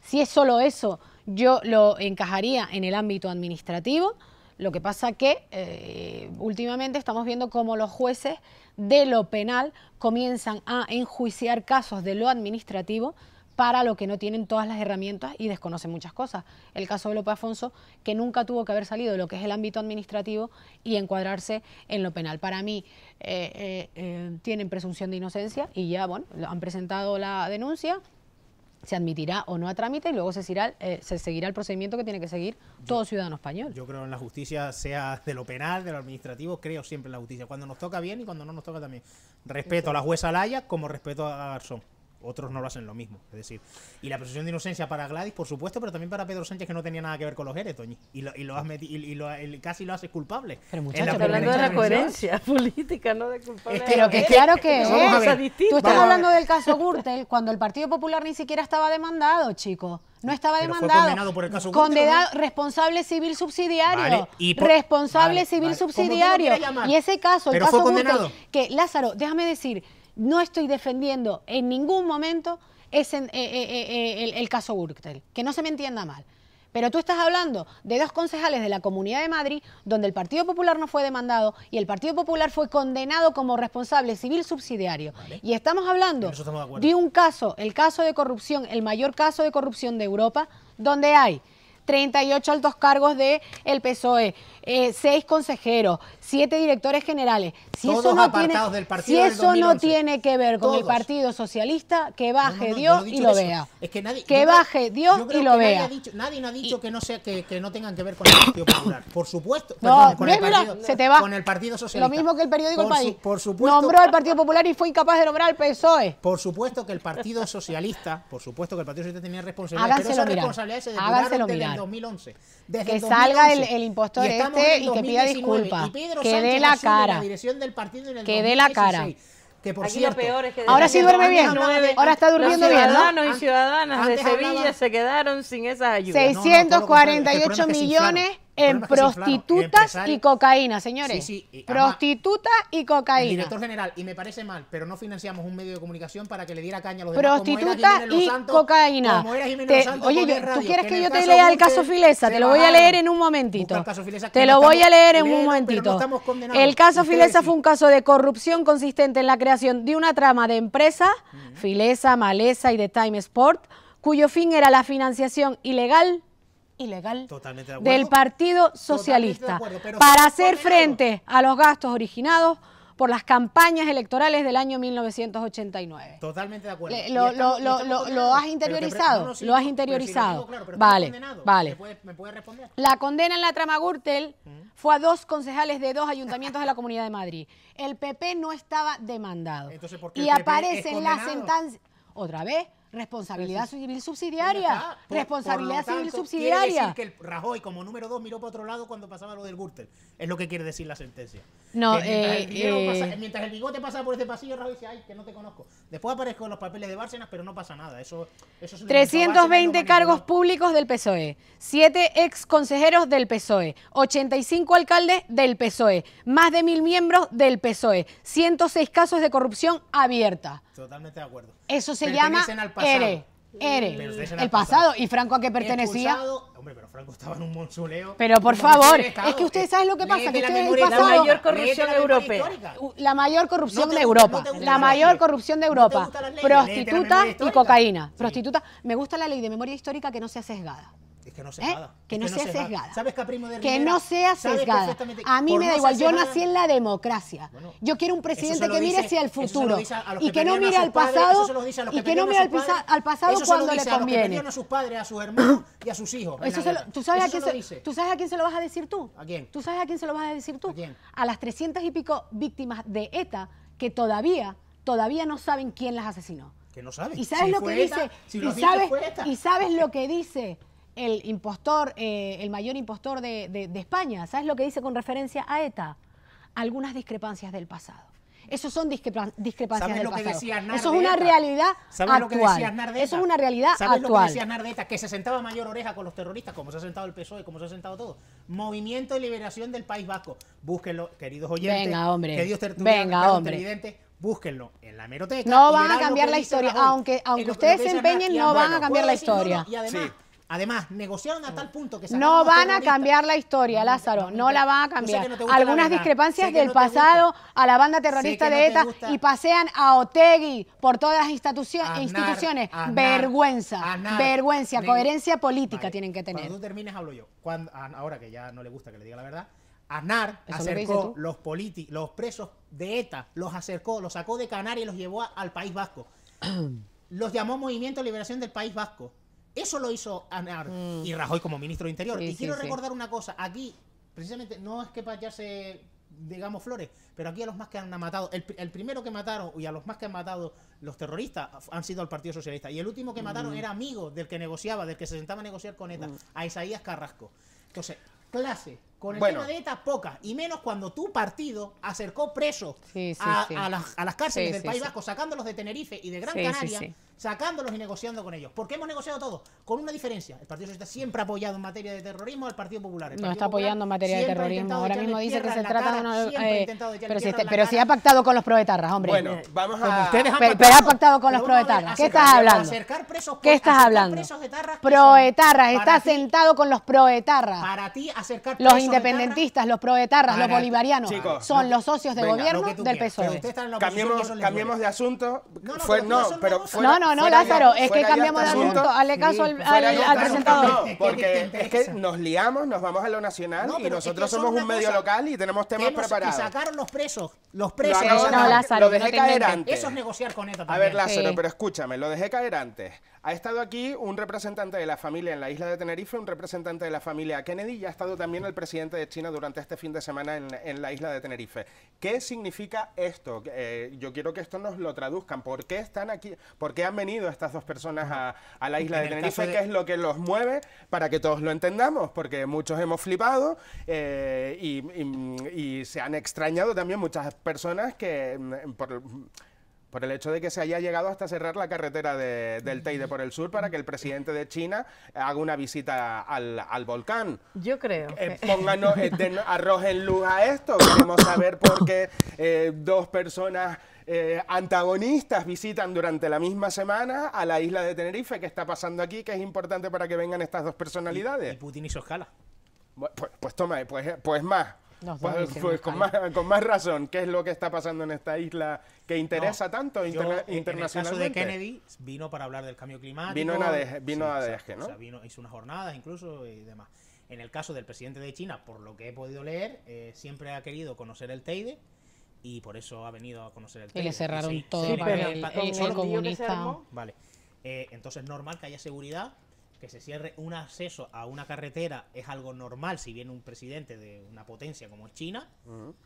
Si es solo eso, yo lo encajaría en el ámbito administrativo. Lo que pasa que eh, últimamente estamos viendo cómo los jueces de lo penal comienzan a enjuiciar casos de lo administrativo para lo que no tienen todas las herramientas y desconocen muchas cosas. El caso de López Afonso, que nunca tuvo que haber salido de lo que es el ámbito administrativo y encuadrarse en lo penal. Para mí, eh, eh, tienen presunción de inocencia y ya, bueno, han presentado la denuncia, se admitirá o no a trámite y luego se, seguirá, eh, el procedimiento que tiene que seguir todo ciudadano español. Yo creo en la justicia, sea de lo penal, de lo administrativo, creo siempre en la justicia. Cuando nos toca bien y cuando no nos toca también. Respeto a la jueza Laya como respeto a Garzón otros no lo hacen lo mismo. Es decir, y la presunción de inocencia para Gladys, por supuesto, pero también para Pedro Sánchez, que no tenía nada que ver con los eres, Y, lo, has metido, y, casi lo haces culpable. Pero muchachos, hablando de la coherencia política, no de culpable. pero que claro que es. Tú estás hablando del caso Gürtel, cuando el Partido Popular ni siquiera estaba demandado, chico. No estaba demandado. demandado. Por el caso condenado, responsable civil subsidiario. responsable civil subsidiario. Y ese caso, el caso Gürtel, que Lázaro, déjame decir, no estoy defendiendo en ningún momento ese, eh, eh, eh, el, caso Gürtel, que no se me entienda mal. Pero tú estás hablando de dos concejales de la Comunidad de Madrid, donde el Partido Popular no fue demandado y el Partido Popular fue condenado como responsable civil subsidiario. Y estamos hablando de un caso, el caso de corrupción, el mayor caso de corrupción de Europa, donde hay 38 altos cargos del PSOE, eh, 6 consejeros, 7 directores generales. Si Todos eso no, tiene, del si eso no tiene que ver con el Partido Socialista, que baje Dios y lo vea. Es que, nadie, que baje Dios y lo vea. Nadie, ha dicho, nadie no ha dicho que, no que, tengan que ver con el Partido Popular. Por supuesto. Perdón, pues con, el partido, se te va. con el Partido Socialista. Lo mismo que el periódico El País. por supuesto, Nombró al Partido Popular y fue incapaz de nombrar al PSOE. Por supuesto que el Partido Socialista, por supuesto que el Partido Socialista tenía responsabilidad, pero esa mirar. responsabilidad se el 2011. Desde que el 2011, salga el, el impostor y este el y que pida disculpas. Que dé la cara. que dé la cara. Que por Aquí cierto, lo peor es que ahora sí duerme bien, ahora está durmiendo los ciudadanos bien. Ciudadanos y ciudadanas antes, de Sevilla se quedaron sin esas ayudas. 648 no, no, millones en prostitutas y, cocaína, señores. prostitutas y cocaína. director general, y me parece mal, pero no financiamos un medio de comunicación para que le diera caña a los demás. Prostitutas y cocaína. Santos, oye, ¿tú quieres que, yo te lea el caso Filesa? Te lo voy a leer en un momentito. te lo voy a leer en un momentito. el caso Filesa fue un caso de corrupción consistente en la creación de una trama de empresa, Filesa, Maleza y de Time Sport, cuyo fin era la financiación ilegal ilegal del Partido Socialista para hacer frente a los gastos originados por las campañas electorales del año 1989. Totalmente de acuerdo. lo, has interiorizado. lo has interiorizado. vale, vale. ¿Me responder? La condena en la trama Gürtel mm. fue a dos concejales de dos ayuntamientos de la Comunidad de Madrid. El PP no estaba demandado. Entonces, ¿por qué y aparece en la sentencia. Otra vez, Responsabilidad civil subsidiaria. responsabilidad civil subsidiaria. que el Rajoy, como número dos, miró para otro lado cuando pasaba lo del Gürtel. Es lo que quiere decir la sentencia. No, eh, eh, mientras, el bigote pasa por este pasillo, Rajoy dice, ay, que no te conozco. Después aparezco en los papeles de Bárcenas, pero no pasa nada. Eso, 320 cargos públicos del PSOE, 7 ex consejeros del PSOE, 85 alcaldes del PSOE, más de mil miembros del PSOE, 106 casos de corrupción abierta. Totalmente de acuerdo. Eso se llama ere, Ere, mm. el pasado. ¿Y Franco a qué pertenecía? Hombre, pero Franco estaba en un Pero por favor, es que ustedes eh, saben lo que pasa, que la, memoria, pasado, la mayor corrupción de Europa. La mayor corrupción de Europa. la mayor corrupción de Europa. Prostituta y cocaína. Prostituta. Me gusta la ley de memoria histórica que no sea sesgada. ¿Eh? que no sea sesgada. Que, no sea sesgada. Que no sea sesgada. A mí me da igual. Yo nací en la democracia. yo quiero un presidente que mire hacia el futuro y que, no mire al pasado y que no mire al, pasado cuando le conviene. A sus padres, a sus hermanos y a sus hijos. Eso ¿tú, sabes a quién se, ¿Tú sabes a quién se lo vas a decir tú? ¿A quién? ¿Tú sabes a quién se lo vas a decir tú? ¿A, las 300 y pico víctimas de ETA que todavía, todavía no saben quién las asesinó. Que no saben. ¿Y sabes lo que dice? ¿Y sabes lo que dice el impostor, eh, el mayor impostor de, de, España. ¿Sabes lo que dice con referencia a ETA? Algunas discrepancias del pasado. Eso son discrepancias del pasado. Eso es una realidad actual. Eso es una realidad ¿Sabes lo que decía Nardeta? Que se sentaba mayor oreja con los terroristas, como se ha sentado el PSOE, como se ha sentado todo. Movimiento de Liberación del País Vasco. Búsquenlo, queridos oyentes. Venga, hombre. Queridos Venga, hombre. Búsquenlo en la meroteca. No van a cambiar la historia. Aunque, aunque ustedes se empeñen, no van a cambiar la historia. Y además, Además, negociaron a tal punto que No van a, cambiar la historia, Lázaro, no la van a cambiar. Algunas discrepancias del pasado a la banda terrorista de ETA y pasean a Otegui por todas las instituciones. vergüenza, vergüenza, coherencia política tienen que tener. Cuando tú termines hablo yo. Ah, ahora que ya no le gusta que le diga la verdad, Anar acercó los, presos de ETA, los acercó, los sacó de Canarias y los llevó al País Vasco. los llamó Movimiento de Liberación del País Vasco. Eso lo hizo Anar mm. y Rajoy como ministro de Interior. y quiero recordar una cosa, aquí, precisamente, no es que para digamos, flores, pero aquí a los más que han matado, el, primero que mataron y a los más que han matado los terroristas han sido al Partido Socialista. Y el último que mataron mm. era amigo del que negociaba, del que se sentaba a negociar con ETA, mm. a Isaías Carrasco. Entonces, clase con el tema de ETA, poca. Y menos cuando tu partido acercó presos a, las, a, las, cárceles del País Vasco, sacándolos de Tenerife y de Gran Canaria, sacándolos y negociando con ellos. ¿Por qué hemos negociado todo, con una diferencia. El Partido Socialista siempre ha apoyado en materia de terrorismo al Partido Popular. no está apoyando en materia de terrorismo. Ahora mismo dice que se trata de una... Eh, pero si, ha pactado con los proetarras, hombre. Bueno, vamos a... pero, ha pactado con los proetarras. ¿Qué estás hablando? Acercar presos, ¿Qué estás hablando? proetarras, está sentado con los proetarras. Para ti acercar presos Los independentistas, los proetarras, los bolivarianos son los socios de gobierno del PSOE. Cambiemos de asunto. No, no, no, no, no, Lázaro, es que cambiamos de asunto. Hazle caso al, presentador. No, porque es que nos liamos, nos vamos a lo nacional y nosotros somos un medio local y tenemos temas preparados. Y sacaron los presos. Los presos. No, Lázaro, lo dejé caer antes. Eso es negociar con esto también. A ver, Lázaro, pero escúchame, lo dejé caer antes. Ha estado aquí un representante de la familia en la isla de Tenerife, un representante de la familia Kennedy y ha estado también el presidente de China durante este fin de semana en, la isla de Tenerife. ¿Qué significa esto? Eh, yo quiero que esto nos lo traduzcan. ¿Por qué están aquí? ¿Por qué han venido estas dos personas a, la isla de Tenerife? ¿Qué es lo que los mueve? Para que todos lo entendamos, porque muchos hemos flipado eh, y, se han extrañado también muchas personas que mm, por por el hecho de que se haya llegado hasta cerrar la carretera del Teide por el sur para que el presidente de China haga una visita al, volcán. Yo creo. Eh, pónganos, eh, arrojen luz a esto. Queremos saber por qué eh, dos personas antagonistas visitan durante la misma semana a la isla de Tenerife. ¿Qué está pasando aquí? ¿Qué es importante para que vengan estas dos personalidades? Y, Putin hizo escala. Pues, pues, toma, pues, pues más pues, pues con, más, razón, ¿qué es lo que está pasando en esta isla que interesa tanto internacionalmente? Eh, en el caso de Kennedy vino para hablar del cambio climático. Vino, a ¿no? O sea, hizo unas jornadas incluso y demás. En el caso del presidente de China, por lo que he podido leer, eh, siempre ha querido conocer el Teide y por eso ha venido a conocer el Teide. Y le cerraron todo para el, el, comunista. Vale. Eh, entonces, normal que haya seguridad que se cierre un acceso a una carretera es algo normal si viene un presidente de una potencia como China,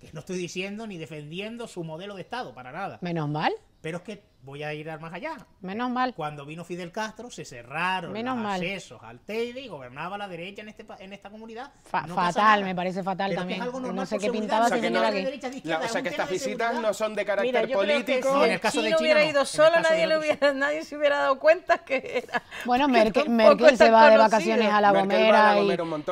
que no estoy diciendo ni defendiendo su modelo de Estado, para nada. Menos mal. Pero es que voy a ir más allá. Menos mal. Cuando vino Fidel Castro, se cerraron los accesos al Teide y gobernaba la derecha en, este, en esta comunidad. fatal, me parece fatal también. no sé qué pintaba o sea, que la, O sea, que estas visitas no son de carácter político. en el caso de China, hubiera ido solo, nadie, nadie se hubiera dado cuenta que era. Bueno, Merkel, se va de vacaciones a La Gomera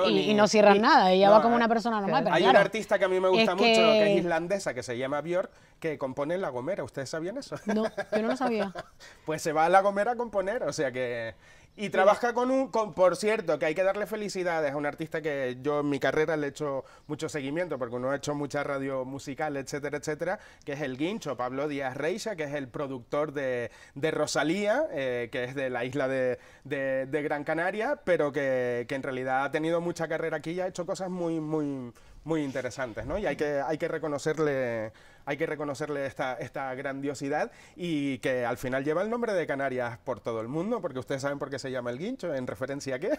y, no cierran nada. Ella va como una persona normal. Hay un artista que a mí me gusta mucho, que es islandesa, que se llama Björk, que compone La Gomera. ¿Ustedes sabían eso? No, no lo sabía. pues se va a La Gomera a componer, o sea que... Y trabaja con un, por cierto, que hay que darle felicidades a un artista que yo en mi carrera le he hecho mucho seguimiento, porque uno ha hecho mucha radio musical, etcétera, etcétera, que es el guincho, Pablo Díaz Reixa, que es el productor de, de Rosalía, eh, que es de la isla de, de, de Gran Canaria, pero que, que, en realidad ha tenido mucha carrera aquí y ha hecho cosas muy, muy, muy interesantes, ¿no? Y hay que, hay que reconocerle, hay que reconocerle esta, esta grandiosidad y que al final lleva el nombre de Canarias por todo el mundo, porque ustedes saben por qué se llama el guincho, en referencia a qué?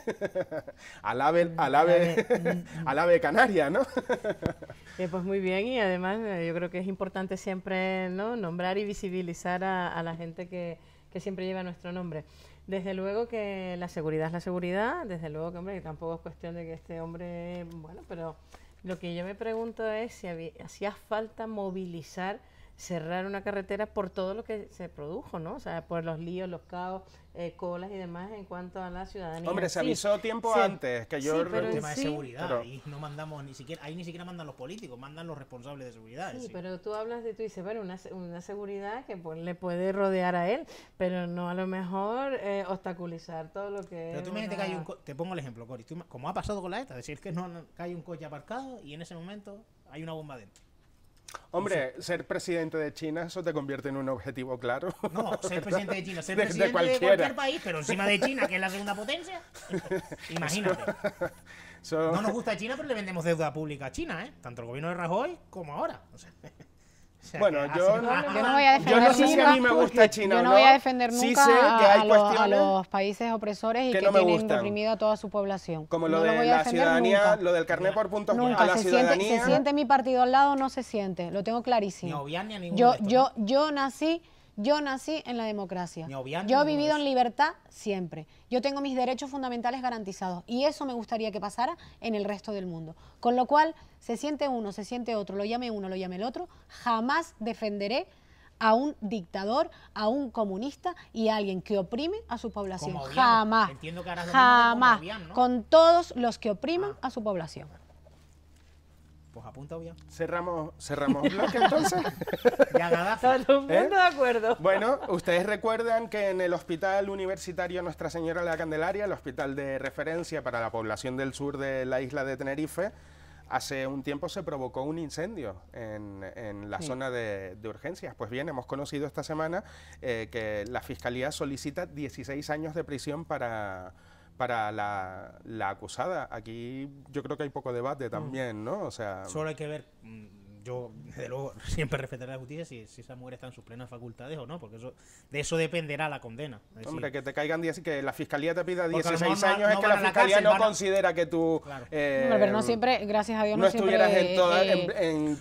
al ave, al mm, ave, eh, mm, mm. al ave canaria, ¿no? Eh, pues muy bien, y además eh, yo creo que es importante siempre ¿no? nombrar y visibilizar a, la gente que, siempre lleva nuestro nombre. Desde luego que la seguridad es la seguridad, desde luego que, hombre, que tampoco es cuestión de que este hombre, bueno, pero lo que yo me pregunto es si hacía falta movilizar cerrar una carretera por todo lo que se produjo, ¿no? O sea, por los líos, los caos, eh, colas y demás en cuanto a la ciudadanía. Hombre, se avisó tiempo antes que yo... pero el tema de seguridad, no mandamos ni siquiera, ahí ni siquiera mandan los políticos, mandan los responsables de seguridad. Sí, pero tú hablas de, tú dices, bueno, una, una seguridad que pues, le puede rodear a él, pero no a lo mejor eh, obstaculizar todo lo que... Pero tú que hay un... Te pongo el ejemplo, Cori, como ha pasado con la ETA, decir que no, no que hay un coche aparcado y en ese momento hay una bomba dentro. Hombre, ser presidente de China, eso te convierte en un objetivo claro. No, ser presidente de China, ser presidente de, cualquier país, pero encima de China, que es la segunda potencia. Imagínate. no nos gusta China, pero le vendemos deuda pública a China, ¿eh? Tanto el gobierno de Rajoy como ahora bueno, yo, no, yo no, voy a defender yo no sé si a mí me gusta China. Yo no, voy a defender nunca sí sé que hay a, los, a, los países opresores y que, que no tienen reprimido a toda su población. Como lo no de lo la ciudadanía, nunca. lo del carnet por puntos nunca. a la se ciudadanía. Siente, se siente mi partido al lado, no se siente. Lo tengo clarísimo. Ni obviar, ni a yo, yo, yo nací yo nací en la democracia. Yo he vivido en libertad siempre. Yo tengo mis derechos fundamentales garantizados y eso me gustaría que pasara en el resto del mundo. Con lo cual, se siente uno, se siente otro, lo llame uno, lo llame el otro, jamás defenderé a un dictador, a un comunista y a alguien que oprime a su población. jamás. Entiendo que jamás. Con todos los que opriman ah. a su población. Pues apunta bien. Cerramos, cerramos bloque entonces. ya nada. ¿Eh? de acuerdo. Bueno, ustedes recuerdan que en el Hospital Universitario Nuestra Señora de la Candelaria, el hospital de referencia para la población del sur de la isla de Tenerife, hace un tiempo se provocó un incendio en, la zona de, urgencias. Pues bien, hemos conocido esta semana eh, que la Fiscalía solicita 16 años de prisión para para la, la acusada, aquí yo creo que hay poco debate mm. también, ¿no? O sea... Solo hay que ver mm, yo, desde luego, siempre respetaré la justicia si, esa mujer está en sus plenas facultades o no, porque eso de eso dependerá la condena. Hombre, que te caigan 10, que la fiscalía te pida 16 años, es que la, fiscalía no considera que tú. Eh, no, pero no siempre, gracias a Dios, no, estuvieras en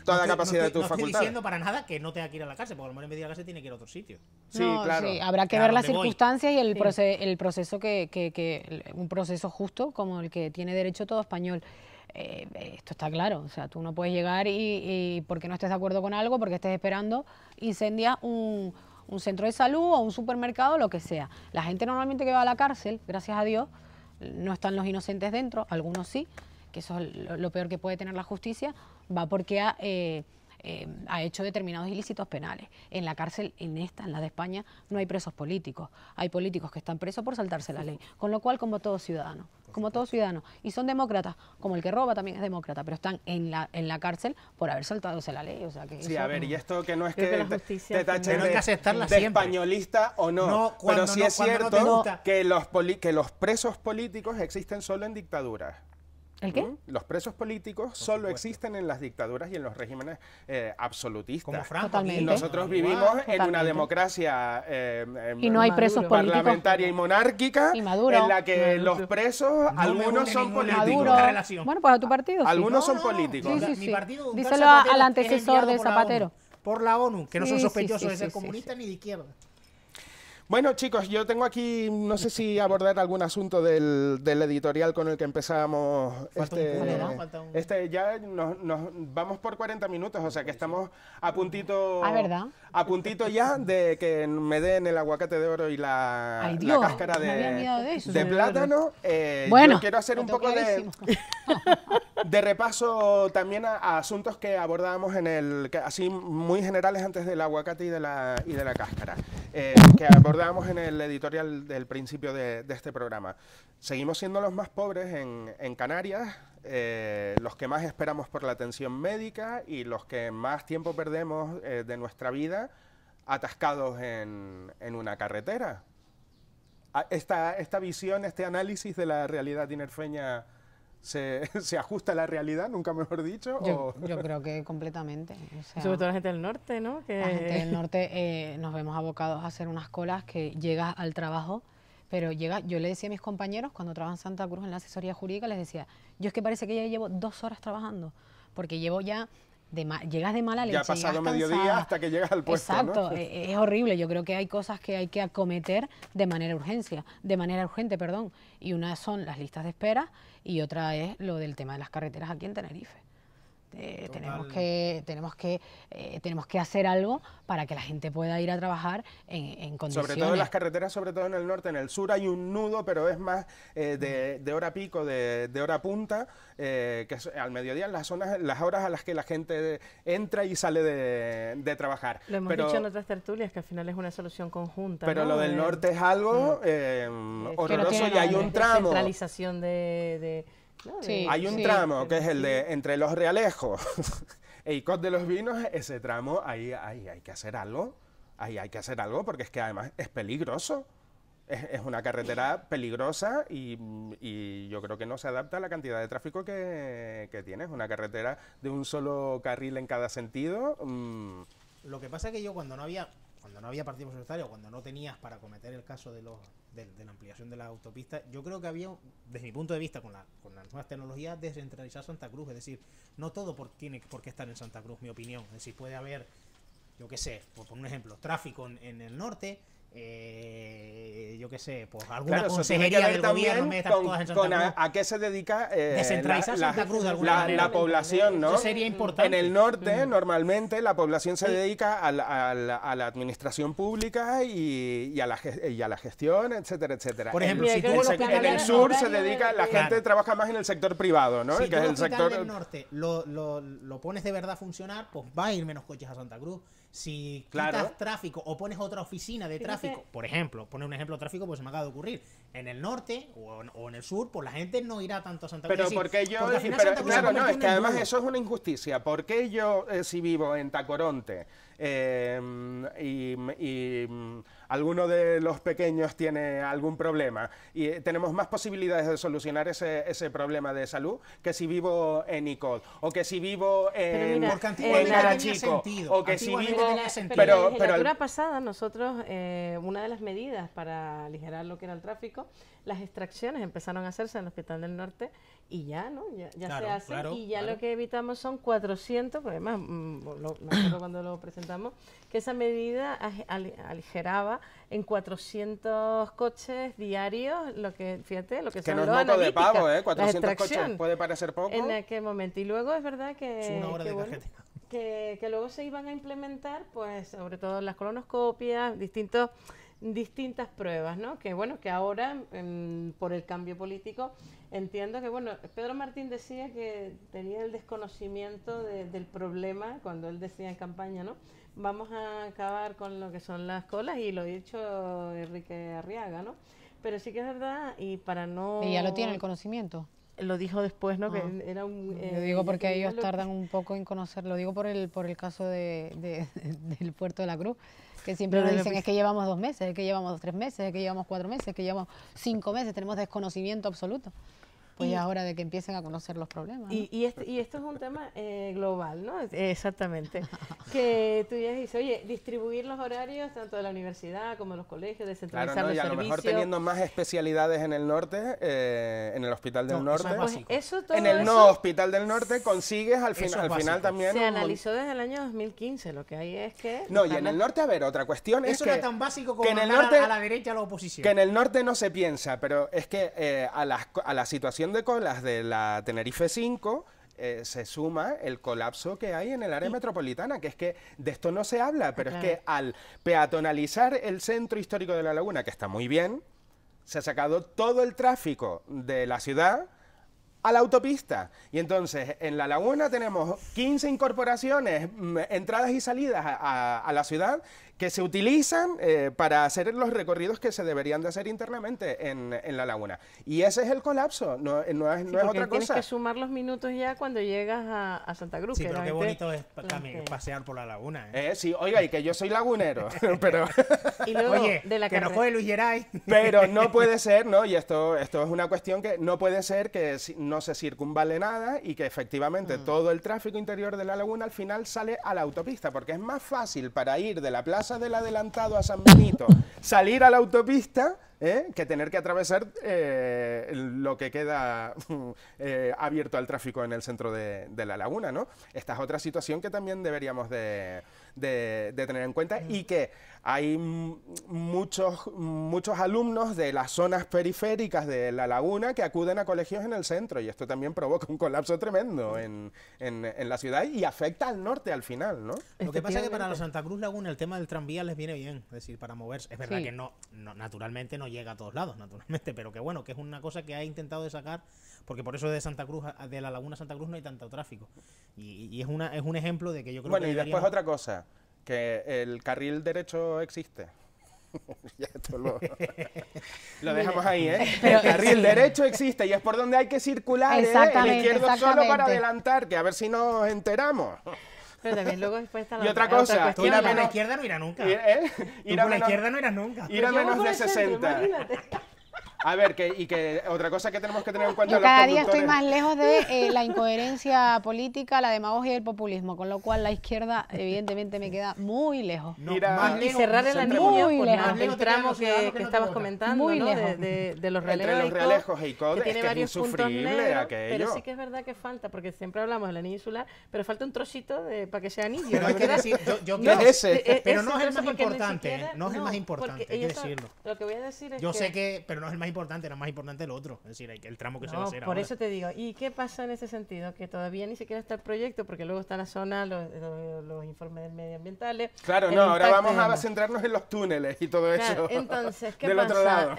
toda, capacidad de tu facultad. No estoy diciendo para nada que no tenga que ir a la cárcel, porque a lo mejor en medio de la cárcel tiene que ir a otro sitio. Sí, claro. habrá que ver las circunstancias y el, Un proceso justo como el que tiene derecho todo español. Eh, eh, esto está claro, o sea, tú no puedes llegar y, porque no estés de acuerdo con algo, porque estés esperando, incendia un, centro de salud o un supermercado, lo que sea. La gente normalmente que va a la cárcel, gracias a Dios, no están los inocentes dentro, algunos sí, que eso es lo, peor que puede tener la justicia, va porque ha, ah, eh, eh, ha hecho determinados ilícitos penales. En la cárcel, en esta, en la de España, no hay presos políticos. Hay políticos que están presos por saltarse la ley. Con lo cual, como todo ciudadano, como todo ciudadano, y son demócratas, como el que roba también es demócrata, pero están en la, en la cárcel por haber saltado la ley. O sea, que sí, a ver, y esto que no es que, te, tachen de, españolista o no, pero sí es cierto que, los que los presos políticos existen solo en dictaduras. Los presos políticos solo existen en las dictaduras y en los regímenes eh, absolutistas. Como Nosotros vivimos en una democracia eh, em, parlamentaria y monárquica en la que los presos, algunos son políticos. Bueno, pues a tu partido. Algunos son políticos. Díselo al antecesor de Zapatero. Por la ONU, que no son sospechosos de ser comunistas ni de izquierda. Bueno, chicos, yo tengo aquí, no sé si abordar algún asunto del, del editorial con el que empezamos. Este, este, ya nos, vamos por 40 minutos, o sea que estamos a puntito. Ah, ¿A puntito ya de que me den el aguacate de oro y la, cáscara de, plátano. Eh, bueno, quiero hacer un poco de, de repaso también a, asuntos que abordábamos en el, que así muy generales antes del aguacate y de la, y de la cáscara. Eh, que abordábamos en el editorial del principio de, este programa. Seguimos siendo los más pobres en, Canarias, eh, los que más esperamos por la atención médica y los que más tiempo perdemos eh, de nuestra vida atascados en, una carretera. Ah, esta, esta, visión, este análisis de la realidad tinerfeña se, ajusta a la realidad, nunca mejor dicho? Yo, creo que completamente. Sobre todo la gente del norte, ¿no? Que... La gente del norte eh, nos vemos abocados a hacer unas colas que llega al trabajo, pero llega, yo le decía a mis compañeros cuando trabajan en Santa Cruz en la asesoría jurídica, les decía, yo es que parece que ya llevo dos horas trabajando, porque llevo ya llegas de mala leche. ha pasado mediodía hasta que llegas al puesto. Exacto, e, e, es, horrible. Yo creo que hay cosas que hay que acometer de manera urgencia, de manera urgente, perdón. Y una son las listas de espera y otra es lo del tema de las carreteras aquí en Tenerife. Este, tenemos que, tenemos que, eh, tenemos que hacer algo para que la gente pueda ir a trabajar en, condiciones. Sobre todo en las carreteras, sobre todo en el norte, en el sur hay un nudo, pero es más eh, de, hora pico, de, hora punta, eh, que es al mediodía, las zonas, las horas a las que la gente entra y sale de, trabajar. Lo hemos dicho en otras tertulias que al final es una solución conjunta. Pero lo del norte es algo horroroso y hay un tramo. Centralización de Ah, hay un tramo que es el de entre los realejos e Icot de los Vinos, ese tramo, ahí, hay que hacer algo, ahí hay que hacer algo porque es que además es peligroso. Es, una carretera peligrosa y, yo creo que no se adapta a la cantidad de tráfico que, que tiene. Es una carretera de un solo carril en cada sentido. Mm. Lo que pasa es que yo cuando no había, cuando no había partido presupuestario, cuando no tenías para cometer el caso de los de, la ampliación de la autopista, yo creo que había, desde mi punto de vista, con, la, con las nuevas tecnologías, descentralizar Santa Cruz. Es decir, no todo por, tiene por qué estar en Santa Cruz, mi opinión. Es decir, puede haber, yo qué sé, por, un ejemplo, tráfico en el norte, eh, yo qué sé, pues alguna consejería del gobierno A, qué se dedica eh, la, población, ¿no? sería importante. En el norte, mm. normalmente, la población se dedica a la, administración pública y, a la, gestión, etcétera, etcétera. Por ejemplo, si tú en el sur se dedica, la gente trabaja más en el sector privado, ¿no? Si que es el sector del norte lo, lo, lo pones de verdad a funcionar, pues va a ir menos coches a Santa Cruz si quitas tráfico o pones otra oficina de tráfico, por ejemplo, pones un ejemplo de tráfico, pues se me acaba de ocurrir. En el norte o en, el sur, pues la gente no irá tanto a Santa Cruz. Pero porque yo. claro, no, es que además eso es una injusticia. ¿Por qué yo, eh, si vivo en Tacoronte, eh, y, y mm, alguno de los pequeños tiene algún problema y eh, tenemos más posibilidades de solucionar ese, ese problema de salud que si vivo en ICOD o que si vivo en, mira, eh, o que si vivo pero, la pasada nosotros eh, una de las medidas para aligerar lo que era el tráfico las extracciones empezaron a hacerse en el Hospital del Norte y ya, ¿no? Ya, ya se hace y ya lo que evitamos son 400, porque además, mm, nosotros cuando lo presentamos, que esa medida aligeraba en 400 coches diarios, lo que, fíjate, lo que, que son 400 ¿eh? coches, puede parecer poco. En aquel momento, y luego es verdad que... que, que luego se iban a implementar, pues, sobre todo las colonoscopias, distintos distintas pruebas, ¿no? Que bueno, que ahora em, por el cambio político entiendo que bueno, Pedro Martín decía que tenía el desconocimiento del problema cuando él decía en campaña, ¿no? Vamos a acabar con lo que son las colas y lo ha dicho Enrique Arriaga, ¿no? Pero sí que es verdad y para no... Y ya lo tiene el conocimiento lo dijo después, ¿no? que ah. era un. lo eh, digo porque ellos tardan un poco en conocerlo Lo digo por el por el caso de, del puerto de la Cruz, que siempre nos dicen, es que llevamos dos meses, es que llevamos tres meses, es que llevamos cuatro meses, es que llevamos cinco meses, tenemos desconocimiento absoluto. Pues ya hora de que empiecen a conocer los problemas. Y, este, y, esto es un tema eh, global, ¿no? Exactamente. que tú ya dices, oye, distribuir los horarios tanto de la universidad como de los colegios, descentralizar claro, los a lo mejor teniendo más especialidades en el norte, eh, en el Hospital del Norte. Pues eso en el no Hospital del Norte consigues al, al final también... Se analizó desde el año 2015, lo que hay es que... No, y en el norte, a ver, otra cuestión es que... era tan básico como en el norte, a la derecha la oposición. Que en el norte no se piensa, pero es que eh, a, las, a la situación de colas de la Tenerife 5 eh, se suma el colapso que hay en el área metropolitana, que es que de esto no se habla, pero es que al peatonalizar el centro histórico de la laguna, que está muy bien, se ha sacado todo el tráfico de la ciudad a la autopista. Y entonces en la laguna tenemos 15 incorporaciones, mm, entradas y salidas a la ciudad que se utilizan eh, para hacer los recorridos que se deberían de hacer internamente en, la laguna. Y ese es el colapso, no, eh, es, otra cosa. Tienes que sumar los minutos ya cuando llegas a, Santa Cruz. Sí, pero qué bonito es pasear por la laguna. ¿eh? ¿eh? sí, oiga, y que yo soy lagunero, pero... y luego, Oye, de la que no Luis pero no puede ser, ¿no? Y esto, esto es una cuestión que no puede ser que no se circunvale nada y que efectivamente mm. todo el tráfico interior de la laguna al final sale a la autopista, porque es más fácil para ir de la plaza del adelantado a San Benito, salir a la autopista, ¿eh? que tener que atravesar eh, lo que queda eh, abierto al tráfico en el centro de, de la laguna, ¿no? Esta es otra situación que también deberíamos de de, tener en cuenta y que hay muchos, muchos alumnos de las zonas periféricas de la laguna que acuden a colegios en el centro y esto también provoca un colapso tremendo en, en, la ciudad y afecta al norte al final, ¿no? Lo que pasa es que para la Santa Cruz Laguna el tema del tranvía les viene bien, es decir, para moverse. Es verdad que no, naturalmente no llega a todos lados, naturalmente, pero que bueno, que es una cosa que ha intentado de sacar porque por eso de Santa Cruz, de la Laguna Santa Cruz no hay tanto tráfico. Y, es, una, es un ejemplo de que yo creo que... Bueno, y después otra cosa, que el carril derecho existe. ya esto lo, dejamos ahí, ¿eh? el carril derecho existe y es por donde hay que circular, ¿eh? El izquierdo solo para adelantar, que a ver si nos enteramos. Pero también luego después está la Y otra cosa, la izquierda no irá nunca. ¿eh? Ir, la izquierda no irá nunca. Ir a menos de 60. A ver, que, y que otra cosa que tenemos que tener en cuenta... Yo cada día estoy más lejos de eh, la incoherencia política, la demagogia y el populismo, con lo cual la izquierda evidentemente me queda muy lejos. Mira, y cerrar el anillo pues, con el tramo que, estabas comentando, De, los relevos. y que tiene es varios puntos Pero sí que es verdad que falta, porque siempre hablamos de la insular, pero falta un trocito de, para que sea anillo. Pero hay que yo, es e-, e-, Pero no es el más importante, no es el más importante, hay que decirlo. Lo que voy a decir es Yo sé que, pero no es el más importante importante, era más importante el otro. Es decir, el tramo que se va a hacer por eso te digo. ¿Y qué pasa en ese sentido? Que todavía ni siquiera está el proyecto, porque luego está la zona, los, informes medioambientales. Claro, no, ahora vamos a centrarnos en los túneles y todo eso. Entonces, ¿qué pasa?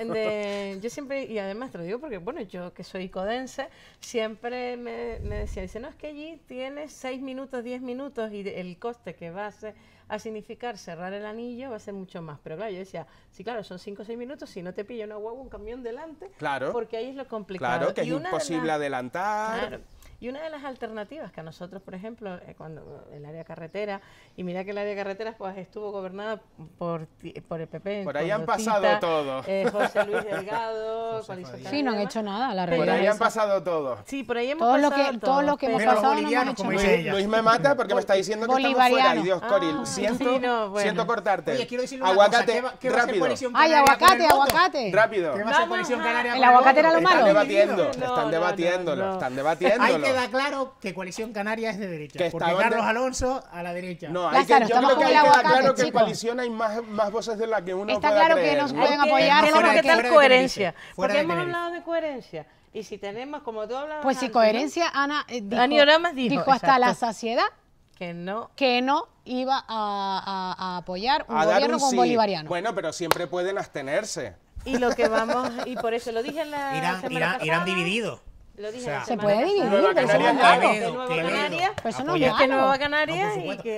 yo siempre, y además te lo digo porque, bueno, yo que soy codense, siempre me, me decía, dice, no, es que allí tienes 6 minutos, 10 minutos y el coste que va a ser a significar cerrar el anillo, va a ser mucho más. Pero claro, yo decía, sí, claro, son 5 o 6 minutos, si no te pilla una guagua, un camión delante, claro, porque ahí es lo complicado. Claro, que es imposible adelantar. Y una de las alternativas que a nosotros, por ejemplo, eh, cuando el área carretera, y mira que el área carretera pues, estuvo gobernada por, por el PP. Por ahí han pasado todos. Eh, José Luis Delgado, José Sí, no han hecho nada, la realidad. Por ahí han pasado todos. Sí, por ahí hemos todo pasado lo que, todo. lo que hemos pasado no hemos hecho Luis, Luis me mata porque me está diciendo que estamos fuera. Y Dios, Coril, ah, siento, sí, siento cortarte. Oye, quiero decirle una aguacate, cosa. ¿Qué qué rápido. Ay, aguacate, aguacate. Rápido. ¿Qué va a ser coalición canaria? El aguacate era lo malo. Están debatiendo, están debatiéndolo, están debatiéndolo queda claro que Coalición Canaria es de derecha. porque Carlos Alonso a la derecha. No, hay yo creo que queda claro que en Coalición hay más, voces de las que uno Está claro que nos pueden apoyar. Tenemos que, que coherencia. Porque hemos hablado de coherencia. Y si tenemos, como tú hablabas... Pues si coherencia, Ana eh, dijo, dijo, hasta la saciedad que no. Que no iba a, apoyar un gobierno con bolivariano. Bueno, pero siempre pueden abstenerse. Y lo que vamos, y por eso lo dije en la. Irán, semana Irán se puede dividir, pero no es malo Nueva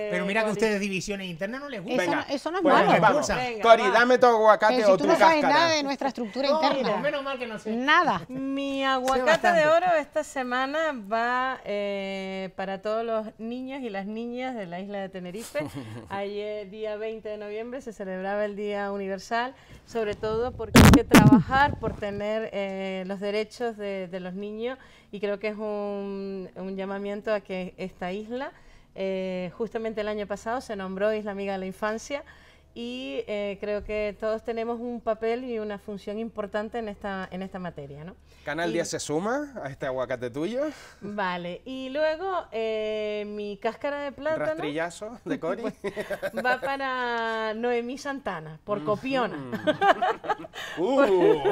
Pero mira que a ustedes divisiones internas no les gusta. eso no es malo. dame tu aguacate si o tu tú no sabes nada de nuestra estructura interna. menos mal que no sé. Nada. Mi aguacate de oro esta semana va eh, para todos los niños y las niñas de la isla de Tenerife. Ayer, día 20 de noviembre, se celebraba el Día Universal, sobre todo porque hay que trabajar por tener eh, los derechos de los niños y creo que es un, llamamiento a que esta isla, eh, justamente el año pasado se nombró Isla Amiga de la Infancia y eh, creo que todos tenemos un papel y una función importante en esta, en esta materia. ¿no? ¿Canal 10 se suma a este aguacate tuyo? Vale, y luego eh, mi cáscara de plátano... Rastrillazo de Cori. va para Noemí Santana, por mm. copiona. uh.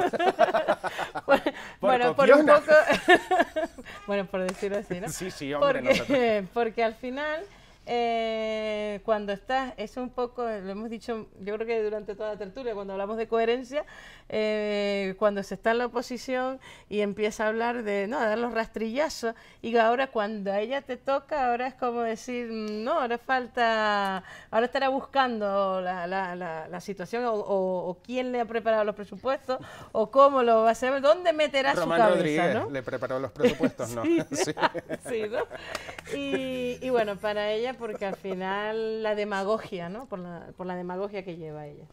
bueno, por un poco. bueno, por decirlo así, ¿no? Sí, sí, hombre, no porque al final. Eh, cuando estás, es un poco, lo hemos dicho yo creo que durante toda la tertulia, cuando hablamos de coherencia, eh, cuando se está en la oposición y empieza a hablar de, no, a dar los rastrillazos, y ahora cuando a ella te toca, ahora es como decir, mm, no, ahora falta, ahora estará buscando la, situación o, quién le ha preparado los presupuestos o cómo lo va a hacer, dónde meterá su cabeza, le preparó los presupuestos, ¿no? y bueno, para ella porque al final la demagogia, ¿no? Por la, por la demagogia que lleva ella.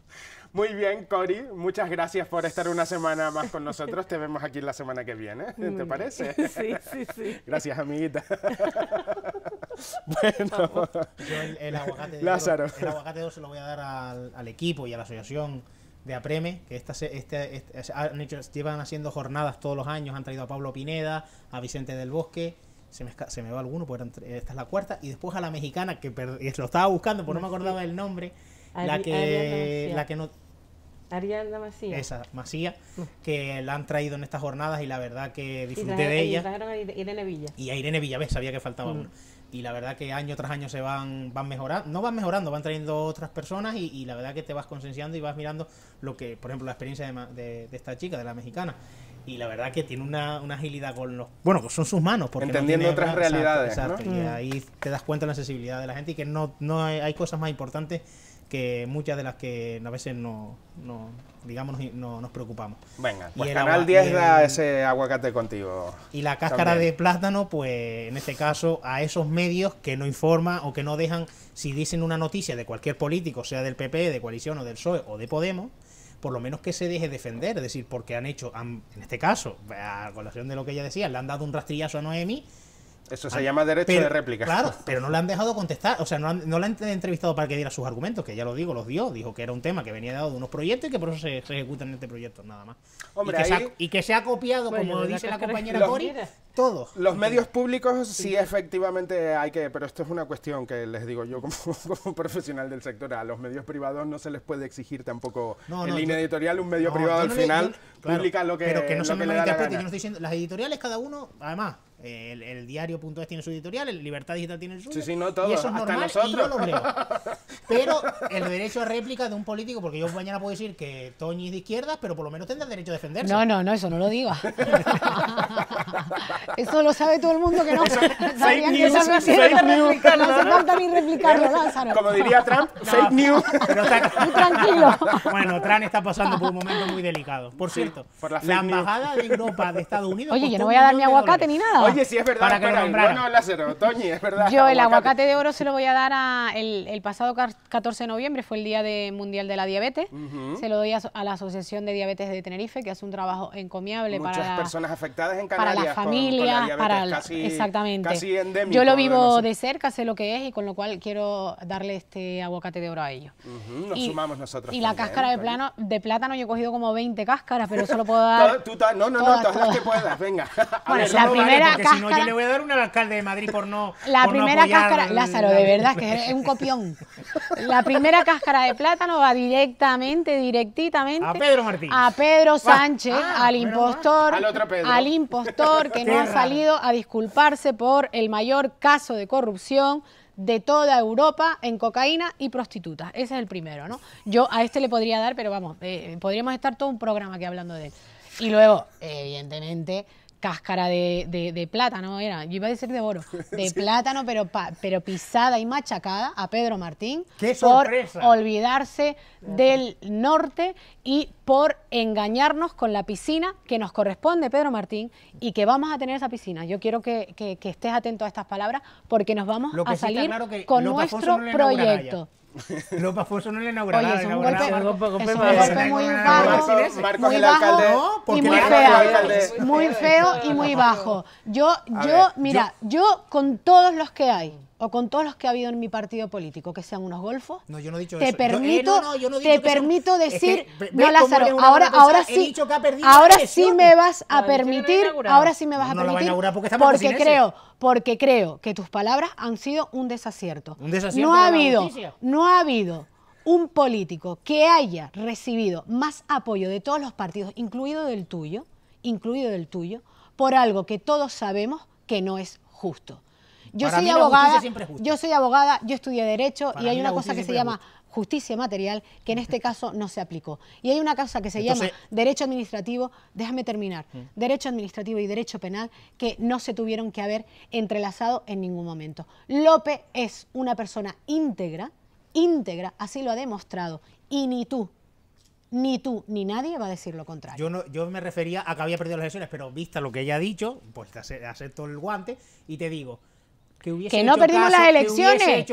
Muy bien, Cori, muchas gracias por estar una semana más con nosotros. Te vemos aquí la semana que viene, ¿te parece? Sí, sí, sí. Gracias, amiguita. bueno. Yo el, aguacate Lázaro. se lo voy a dar al, equipo y a la asociación de Apreme, que esta, este, este, han hecho, llevan haciendo jornadas todos los años, han traído a Pablo Pineda, a Vicente del Bosque, se me, va alguno, porque esta es la cuarta, y después a la mexicana, que eh, lo estaba buscando, porque no me acordaba del nombre, la que, la que no... Ariadna Macía. Esa, Macía, mm. que la han traído en estas jornadas y la verdad que disfruté de ella. Y a Irene Villa. Y Irene Villa, ¿ves? Sabía que faltaba mm. uno. Y la verdad que año tras año se van, van mejorando, no van mejorando, van trayendo otras personas y, la verdad que te vas concienciando y vas mirando lo que, por ejemplo, la experiencia de esta chica, de la mexicana y la verdad que tiene una, agilidad con los... Bueno, que pues son sus manos. Porque Entendiendo otras realidades. Exacto, Y ahí te das cuenta de la sensibilidad de la gente y que no, no hay, cosas más importantes que muchas de las que a veces no, no digamos, no, nos preocupamos. Venga, pues Canal 10 da ese aguacate contigo. Y la cáscara de plátano, pues en este caso, a esos medios que no informan o que no dejan, si dicen una noticia de cualquier político, sea del PP, de Coalición o del PSOE o de Podemos, por lo menos que se deje defender. Es decir, porque han hecho, en este caso, a colación de lo que ella decía, le han dado un rastrillazo a Noemi eso se llama derecho de réplica. Claro, pero no le han dejado contestar, o sea, no, han, no le han entrevistado para que diera sus argumentos, que ya lo digo, los dio, dijo que era un tema que venía dado de unos proyectos y que por eso se, ejecutan en este proyecto, nada más. y, que se ha, copiado, como dice la compañera Cori, todos, Los medios públicos sí, efectivamente hay que, pero esto es una cuestión que les digo yo como, profesional del sector, a los medios privados no se les puede exigir tampoco en línea editorial, un medio privado al final publica lo que... Pero que no se me yo no estoy diciendo, las editoriales cada uno, además, el, el diario.es tiene su editorial, el Libertad Digital tiene su suyo. Y eso es normal nosotros. y yo lo leo. Pero el derecho a réplica de un político, porque yo mañana puedo decir que Toñi es de izquierdas, pero por lo menos tendrá derecho a defenderse. No, no, no, eso no lo diga eso lo sabe todo el mundo que no. Eso, fake news, que No se falta ni replicarlo, Lázaro. Como diría Trump, fake news. tranquilo. Bueno, Trump está pasando por un momento muy delicado. Por cierto, la, embajada de Europa de Estados Unidos. Oye, yo no voy a dar ni aguacate ni nada. Oye, Oye, sí, es verdad. Para que Bueno, Toñi, es verdad. Yo el aguacate. de oro se lo voy a dar a el, pasado 14 de noviembre, fue el Día de Mundial de la Diabetes. Se lo doy a, la Asociación de Diabetes de Tenerife, que hace un trabajo encomiable para... Muchas personas afectadas en Canarias. Para las familias, para... El, exactamente. Casi endémico, Yo lo vivo de, cerca, sé lo que es, y con lo cual quiero darle este aguacate de oro a ellos. Nos sumamos nosotros. Y la cáscara de, plano, de plátano, yo he cogido como 20 cáscaras, pero solo puedo dar... no, no, no, todas, las que puedas, venga. Bueno, la primera, si no, yo le voy a dar una al alcalde de Madrid por no. La primera cáscara, Lázaro, de verdad, que es un copión. La primera cáscara de plátano va directamente, directitamente... A Pedro Martínez. A Pedro Sánchez, ah, al impostor. Al, otro Pedro. al impostor que no ha salido a disculparse por el mayor caso de corrupción de toda Europa en cocaína y prostitutas. Ese es el primero, ¿no? Yo a este le podría dar, pero vamos, eh, podríamos estar todo un programa aquí hablando de él. Y luego, evidentemente, cáscara de, plátano, era, yo iba a decir de oro, de plátano, pero, pero pisada y machacada a Pedro Martín ¡Qué por olvidarse del norte y por engañarnos con la piscina que nos corresponde, Pedro Martín, y que vamos a tener esa piscina. Yo quiero que, estés atento a estas palabras porque nos vamos a salir con nuestro proyecto. López Fuso no le inauguraba Oye, es un golpe, es un golpe muy bajo, Marco, muy bajo y muy feo. Muy feo y muy bajo. Yo, yo, mira, yo con todos los que hay, o con todos los que ha habido en mi partido político, que sean unos golfos. No, yo no he dicho te Permito, te permito decir, no Lázaro, ahora, ahora sí, ahora sí me vas a permitir, ahora sí me vas a permitir, porque, porque creo, porque creo que tus palabras han sido un desacierto. no ha habido, no ha habido un político que haya recibido más apoyo de todos los partidos, incluido del tuyo, incluido del tuyo, por algo que todos sabemos que no es justo. Yo soy abogada, yo soy abogada, yo estudié derecho y hay una cosa que se llama justicia material que en este caso no se aplicó. Y hay una cosa que se llama derecho administrativo, déjame terminar, mm. derecho administrativo y derecho penal que no se tuvieron que haber entrelazado en ningún momento. López es una persona íntegra, íntegra, así lo ha demostrado, y ni tú, ni tú ni nadie va a decir lo contrario. Yo, no, yo me refería a que había perdido las elecciones, pero vista lo que ella ha dicho, pues acepto el guante y te digo, que, no perdimos las elecciones.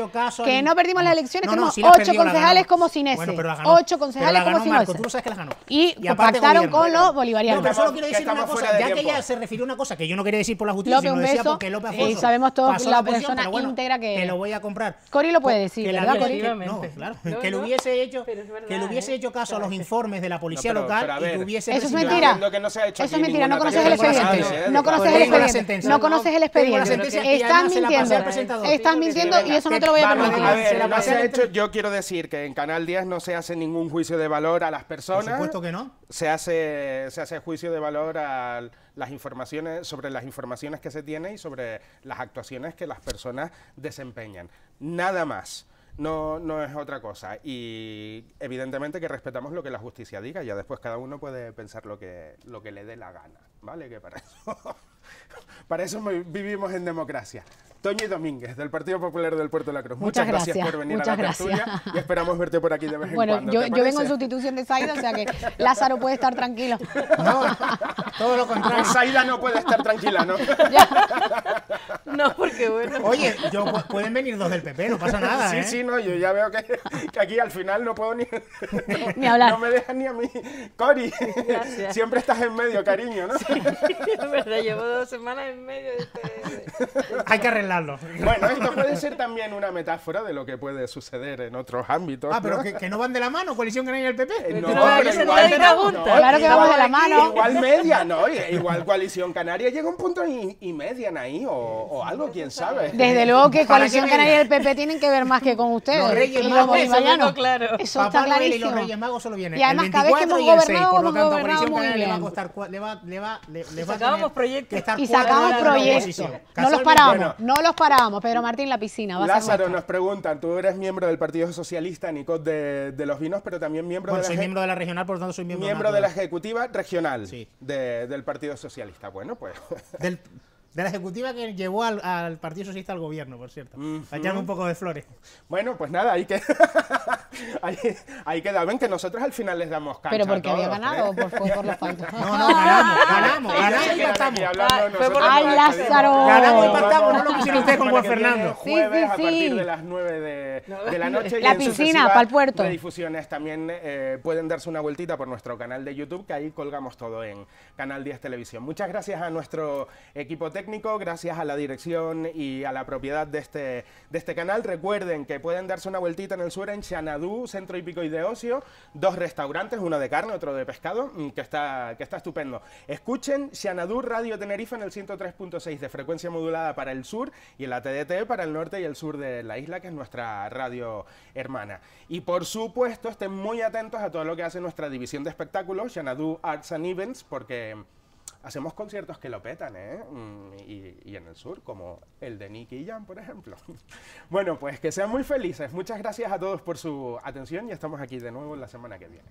Que, no perdimos las elecciones. Tenemos ocho concejales como sin Bueno, pero Ocho concejales ganó, como sin Tú sabes que las ganó. Y, y pactaron con los bolivarianos. pero solo quiero decir una cosa. Ya que ella se refirió a una cosa que yo no quería decir por la justicia, López, decía porque López Y sabemos todos la, la persona íntegra que. lo voy a comprar. Cori lo puede decir. Que Que le hubiese hecho eh. que le hubiese hecho caso a los informes de la policía local Eso es mentira. Eso es mentira. No conoces el expediente. No conoces el expediente. No conoces el expediente. Están mintiendo. Estás mintiendo y eso no te lo voy a permitir. hecho, yo quiero decir que en Canal 10 no se hace ningún juicio de valor a las personas. Por supuesto que no. Se hace, se hace juicio de valor a las informaciones, sobre las informaciones que se tienen y sobre las actuaciones que las personas desempeñan. Nada más. No, no es otra cosa. Y evidentemente que respetamos lo que la justicia diga, ya después cada uno puede pensar lo que, lo que le dé la gana, ¿vale? Que para eso Para eso vivimos en democracia. Toño y Domínguez, del Partido Popular del Puerto de la Cruz. Muchas, gracias, por venir muchas a la tertulia y esperamos verte por aquí de vez bueno, cuando. Bueno, yo, vengo en sustitución de Zaida, o sea que Lázaro puede estar tranquilo. No, todo lo contrario. Zaida no puede estar tranquila, ¿no? No, porque bueno. Oye, yo, pueden venir dos del PP, no pasa nada. Sí, ¿eh? sí, no, yo ya veo que, aquí al final no puedo ni, ni hablar. No me dejan ni a mí. Cori, gracias. siempre estás en medio, cariño, ¿no? Sí, verdad, llevo semanas en medio este... Hay que arreglarlo. Bueno, esto puede ser también una metáfora de lo que puede suceder en otros ámbitos. Ah, pero Que, que, no van de la mano, coalición canaria y el PP. Eh, no, pero igual, claro que vamos de la mano. Igual media, ¿no? E igual coalición canaria llega un punto y, y median ahí, o, o, algo, quién sabe. Desde luego que coalición canaria y el PP tienen que ver más que con ustedes. Los Reyes Magos, eso, claro. eso está clarísimo. y los Reyes Magos solo vienen. Y además, cada vez que hemos gobernado el 6, por lo tanto, coalición canaria le va a costar, le va, le va, le, le va a costar. proyectos. Y sacamos proyectos. No los paramos, no los paramos. Pedro Martín, la piscina. Lázaro, nos preguntan, tú eres miembro del Partido Socialista, Nicot, de, los vinos, pero también miembro de la... soy miembro de la regional, por lo tanto soy miembro... Miembro de la ejecutiva regional del Partido Socialista. Bueno, pues... de la ejecutiva que llevó al, Partido Socialista al gobierno, por cierto. Uh un poco de flores. Bueno, pues nada, hay que... ahí, ahí queda. Ven que nosotros al final les damos cancha. Pero porque había ganado, por, por los faltos. No, no, ganamos, ganamos, ganamos y empatamos. ¡Ay, Lázaro! Ganamos y empatamos, no lo quisieron ustedes con Juan Fernando. Sí, sí, sí. A partir de las 9 de, de la noche. La piscina, para el puerto. difusiones también eh, pueden darse una vueltita por nuestro canal de YouTube, que ahí colgamos todo en Canal 10 Televisión. Muchas gracias a nuestro equipo técnico, gracias a la dirección y a la propiedad de este, de este canal. Recuerden que pueden darse una vueltita en el suero en Xanadu centro hípico y de ocio, dos restaurantes, uno de carne, otro de pescado, mm, que está, que está estupendo. Escuchen Xanadu Radio Tenerife en el 103.6 de frecuencia modulada para el sur y el ATDT para el norte y el sur de la isla, que es nuestra radio hermana. Y por supuesto, estén muy atentos a todo lo que hace nuestra división de espectáculos, Xanadu Arts and Events, porque hacemos conciertos que lo petan, ¿eh? Mm, y, en el sur, como el de Nicky y Jan, por ejemplo. bueno, pues que sean muy felices. Muchas gracias a todos por su atención y estamos aquí de nuevo la semana que viene.